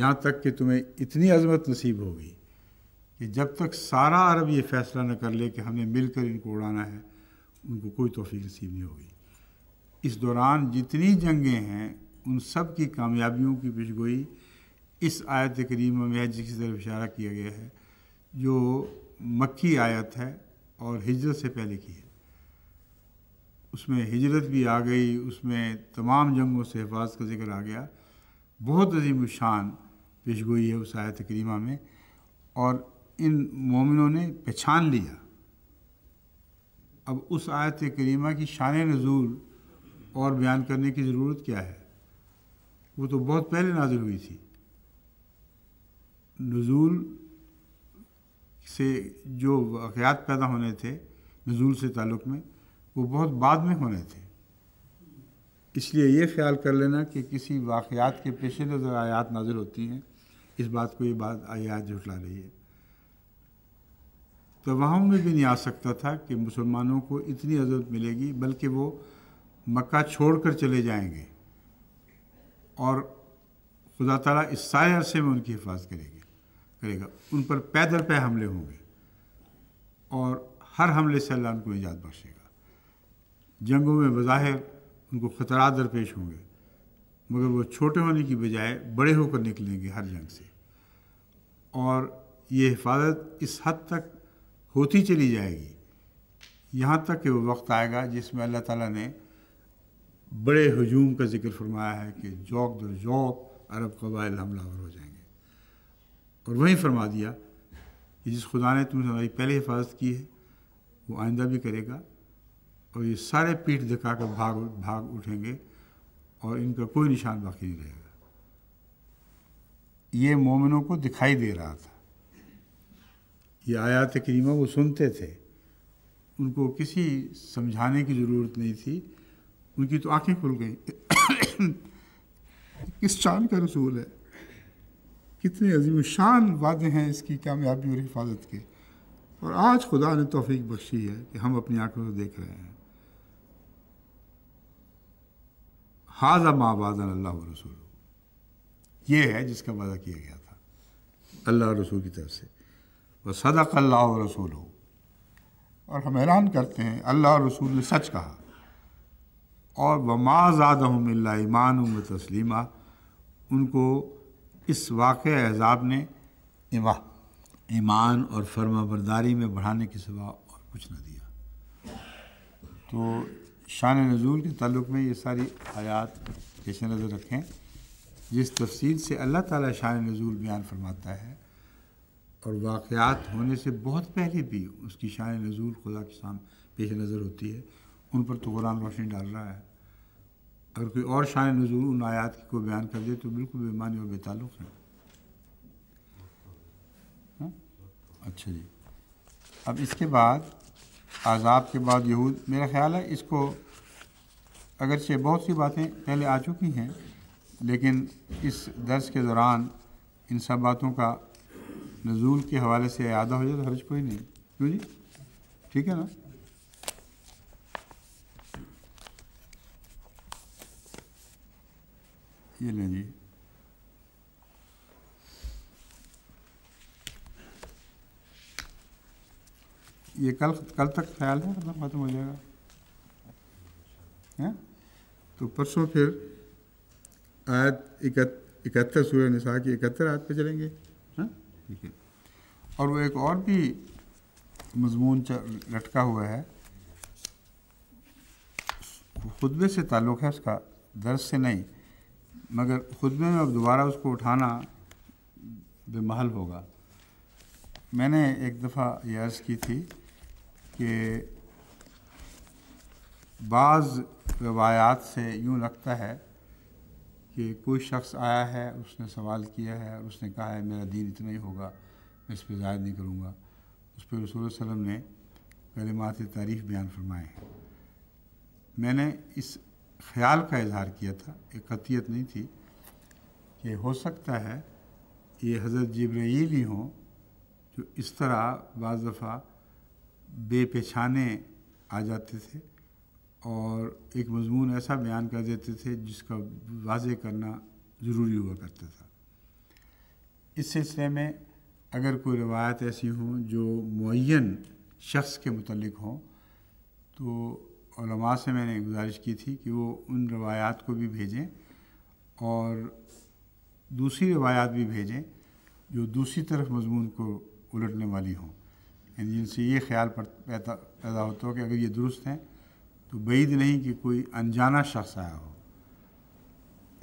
यहाँ तक कि तुम्हें इतनी अजमत नसीब होगी कि जब तक सारा अरब ये फैसला न कर ले कि हमने मिलकर इनको उड़ाना है उनको कोई तोफ़ी नसीब नहीं होगी इस दौरान जितनी जंगें हैं उन सब की कामयाबियों की पेशगोई इस आयत करीम में है जिसकी तरफ इशारा किया गया है जो मक्की आयत है और हिजरत से पहले की है उसमें हिजरत भी आ गई उसमें तमाम जंगों से हिफाज का जिक्र आ गया बहुत अजीम शान पेश गोई है उस आयत करीमा में और इन मोमिनों ने पहचान लिया अब उस आयत करीमा की शान नजूल और बयान करने की ज़रूरत क्या है वो तो बहुत पहले नाजिल हुई थी नजूल से जो वाक़ात पैदा होने थे नजूल से ताल्लुक़ में वो बहुत बाद में होने थे इसलिए ये ख्याल कर लेना कि किसी वाक़ात के पेश नज़र आयात नाजिल होती हैं इस बात को ये बात आयात जुटला रही है तो वहाँ में भी नहीं आ सकता था कि मुसलमानों को इतनी इज़त मिलेगी बल्कि वो मक्का छोड़कर चले जाएंगे और खुदा तला इस सारे अरसे में उनकी हिफाजत करेगी करेगा उन पर पैदल पे हमले होंगे और हर हमले से अल्लाह उनको निजात बख्शेगा जंगों में बज़ाहिर उनको ख़तरा दरपेश होंगे मगर वो छोटे होने की बजाय बड़े होकर निकलेंगे हर जंग से और ये हिफाजत इस हद तक होती चली जाएगी यहाँ तक कि वो वक्त आएगा जिसमें अल्लाह ताला ने बड़े हजूम का जिक्र फरमाया है कि जौक दर जौक अरब कबाइल हमलावर हो जाएंगे और वहीं फरमा दिया कि जिस खुदा ने तुमसे हमारी पहले हिफाजत की है वो आइंदा भी करेगा और ये सारे पीठ दिखा कर भाग भाग उठेंगे और इनका कोई निशान बाकी नहीं रहेगा ये मोमिनों को दिखाई दे रहा था ये आयात करीमा वो सुनते थे उनको किसी समझाने की ज़रूरत नहीं थी उनकी तो आंखें खुल गई किस चांद का रसूल है कितने अजीम शान वादे हैं इसकी कामयाबी और हिफाजत के और आज खुदा ने तोफ़ी बख्शी है कि हम अपनी आंखों से देख रहे हैं हाजा माबाद अल्लाह रसूल ये है जिसका वादा किया गया था अल्लाह रसूल की तरफ से वह सदक अल्लाह रसूल हो और हम ऐलान करते हैं अल्लाह रसूल ने सच कहा और व माजाद ईमान व तस्लिमा उनको इस वाक़ एजाब ने ईमान और फर्मा बरदारी में बढ़ाने के सिवा और कुछ न दिया तो शान नज़ूल के तल्ल में ये सारी आयात पेश नज़र रखें जिस तफसील से अल्लाह ताली शान नज़ूल बयान फरमाता है और वाक़ात होने से बहुत पहले भी उसकी शान नज़ूल खुदा के साम पेश नज़र होती है उन पर तो कुरान रोशनी डाल रहा है अगर कोई और शान नज़ूल उन आयात को बयान कर दे तो बिल्कुल बेमानी और बेताल्लुक़ है हाँ? अच्छा जी अब इसके बाद आज़ाब के बाद यहूद मेरा ख्याल है इसको अगरचे बहुत सी बातें पहले आ चुकी हैं लेकिन इस दर्स के दौरान इन सब बातों का नजूल के हवाले से अदा हो जाए तो हर्ज कोई नहीं क्यों जी ठीक है ना ये लें जी ये कल कल तक ख्याल है मतलब खत्म हो जाएगा हैं तो परसों फिर आयत इकहत्तर सूर्य निशा की इकहत्तर आयत पे चलेंगे हैं ठीक है और वो एक और भी मजमून लटका हुआ है खुतबे से ताल्लुक़ है उसका दर्ज से नहीं मगर खुतबे में अब दोबारा उसको उठाना बेमहल होगा मैंने एक दफ़ा यह अर्ज़ की थी कि बाज़ रवायात से यूँ लगता है कि कोई शख्स आया है उसने सवाल किया है उसने कहा है मेरा दीन इतना ही होगा मैं इस पर ज़ायद नहीं करूँगा उस पर रसूल वसम ने कलमात तारीफ़ बयान फरमाए हैं मैंने इस ख्याल का इजहार किया था एक कतियत नहीं थी कि हो सकता है ये हज़रत जबरील ही हों जो इस तरह बज़ दफ़ा बेपहचाने आ जाते थे और एक मजमून ऐसा बयान कर देते थे जिसका वाजे करना ज़रूरी हुआ करता था इस सिलसिले में अगर कोई रवायत ऐसी हों जो मुन शख्स के मतलब हों तो से मैंने गुजारिश की थी कि वो उन रवायात को भी भेजें और दूसरी रवायात भी भेजें जो दूसरी तरफ मजमून को उलटने वाली हों यानी जिनसे ये ख्याल पैदा पैदा होता हो कि अगर ये दुरुस्त हैं तो बैद नहीं कि कोई अनजाना शख्स आया हो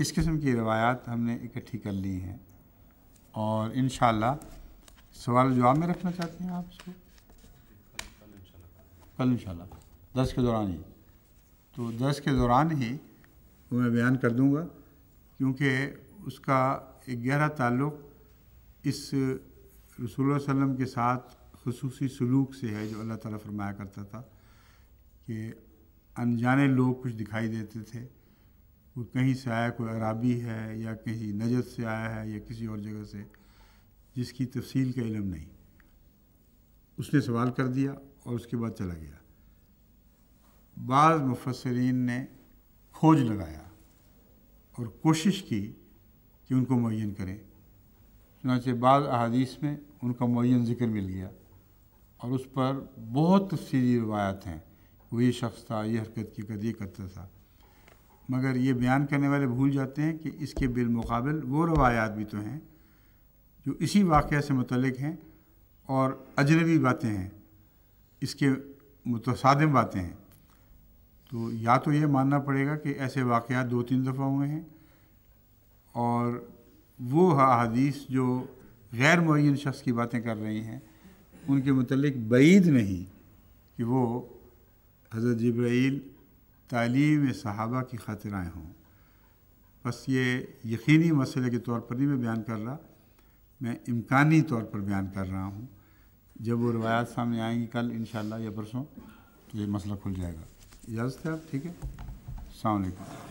इस किस्म की रवायात हमने इकट्ठी कर ली हैं और इन सवाल जवाब में रखना चाहते हैं आप इसको कल इन दस के दौरान ही तो दस के दौरान ही वो मैं बयान कर दूँगा क्योंकि उसका एक गहरा ताल्लुक़ इस रसूल वसम के साथ खसूस सलूक से है जो अल्लाह ताला फरमाया करता था कि अनजाने लोग कुछ दिखाई देते थे वो कहीं से आया कोई अराबी है या कहीं नजर से आया है या किसी और जगह से जिसकी तफसील का इलम नहीं उसने सवाल कर दिया और उसके बाद चला गया बाद मुफसरीन ने खोज लगाया और कोशिश की कि उनको मुन करें चुनाचे बाद अदीस में उनका मुन ज़िक्र मिल गया और उस पर बहुत तफसली रवायात हैं वो ये शख्स था ये हरकत की कद ये करता था मगर ये बयान करने वाले भूल जाते हैं कि इसके बिलमकबिल वो रवायात भी तो हैं जो इसी वाक़ से मतलब हैं और अजनबी बातें हैं इसके मुतसादम बातें हैं तो या तो ये मानना पड़ेगा कि ऐसे वाक़ दो तीन दफ़ा हुए हैं और वो हदीस जो गैर मुन शख्स की बातें कर रही हैं उनके मतलब बैद नहीं कि वो हज़रत जब्राइल तालीम सहाबा की खातिर आए हों बस ये यकीनी मसले के तौर पर नहीं मैं बयान कर रहा मैं इम्कानी तौर पर बयान कर रहा हूँ जब वो रवायात सामने आएंगी कल इन या परसों तो ये मसला खुल जाएगा इजाज़त है आप ठीक है अलैक्म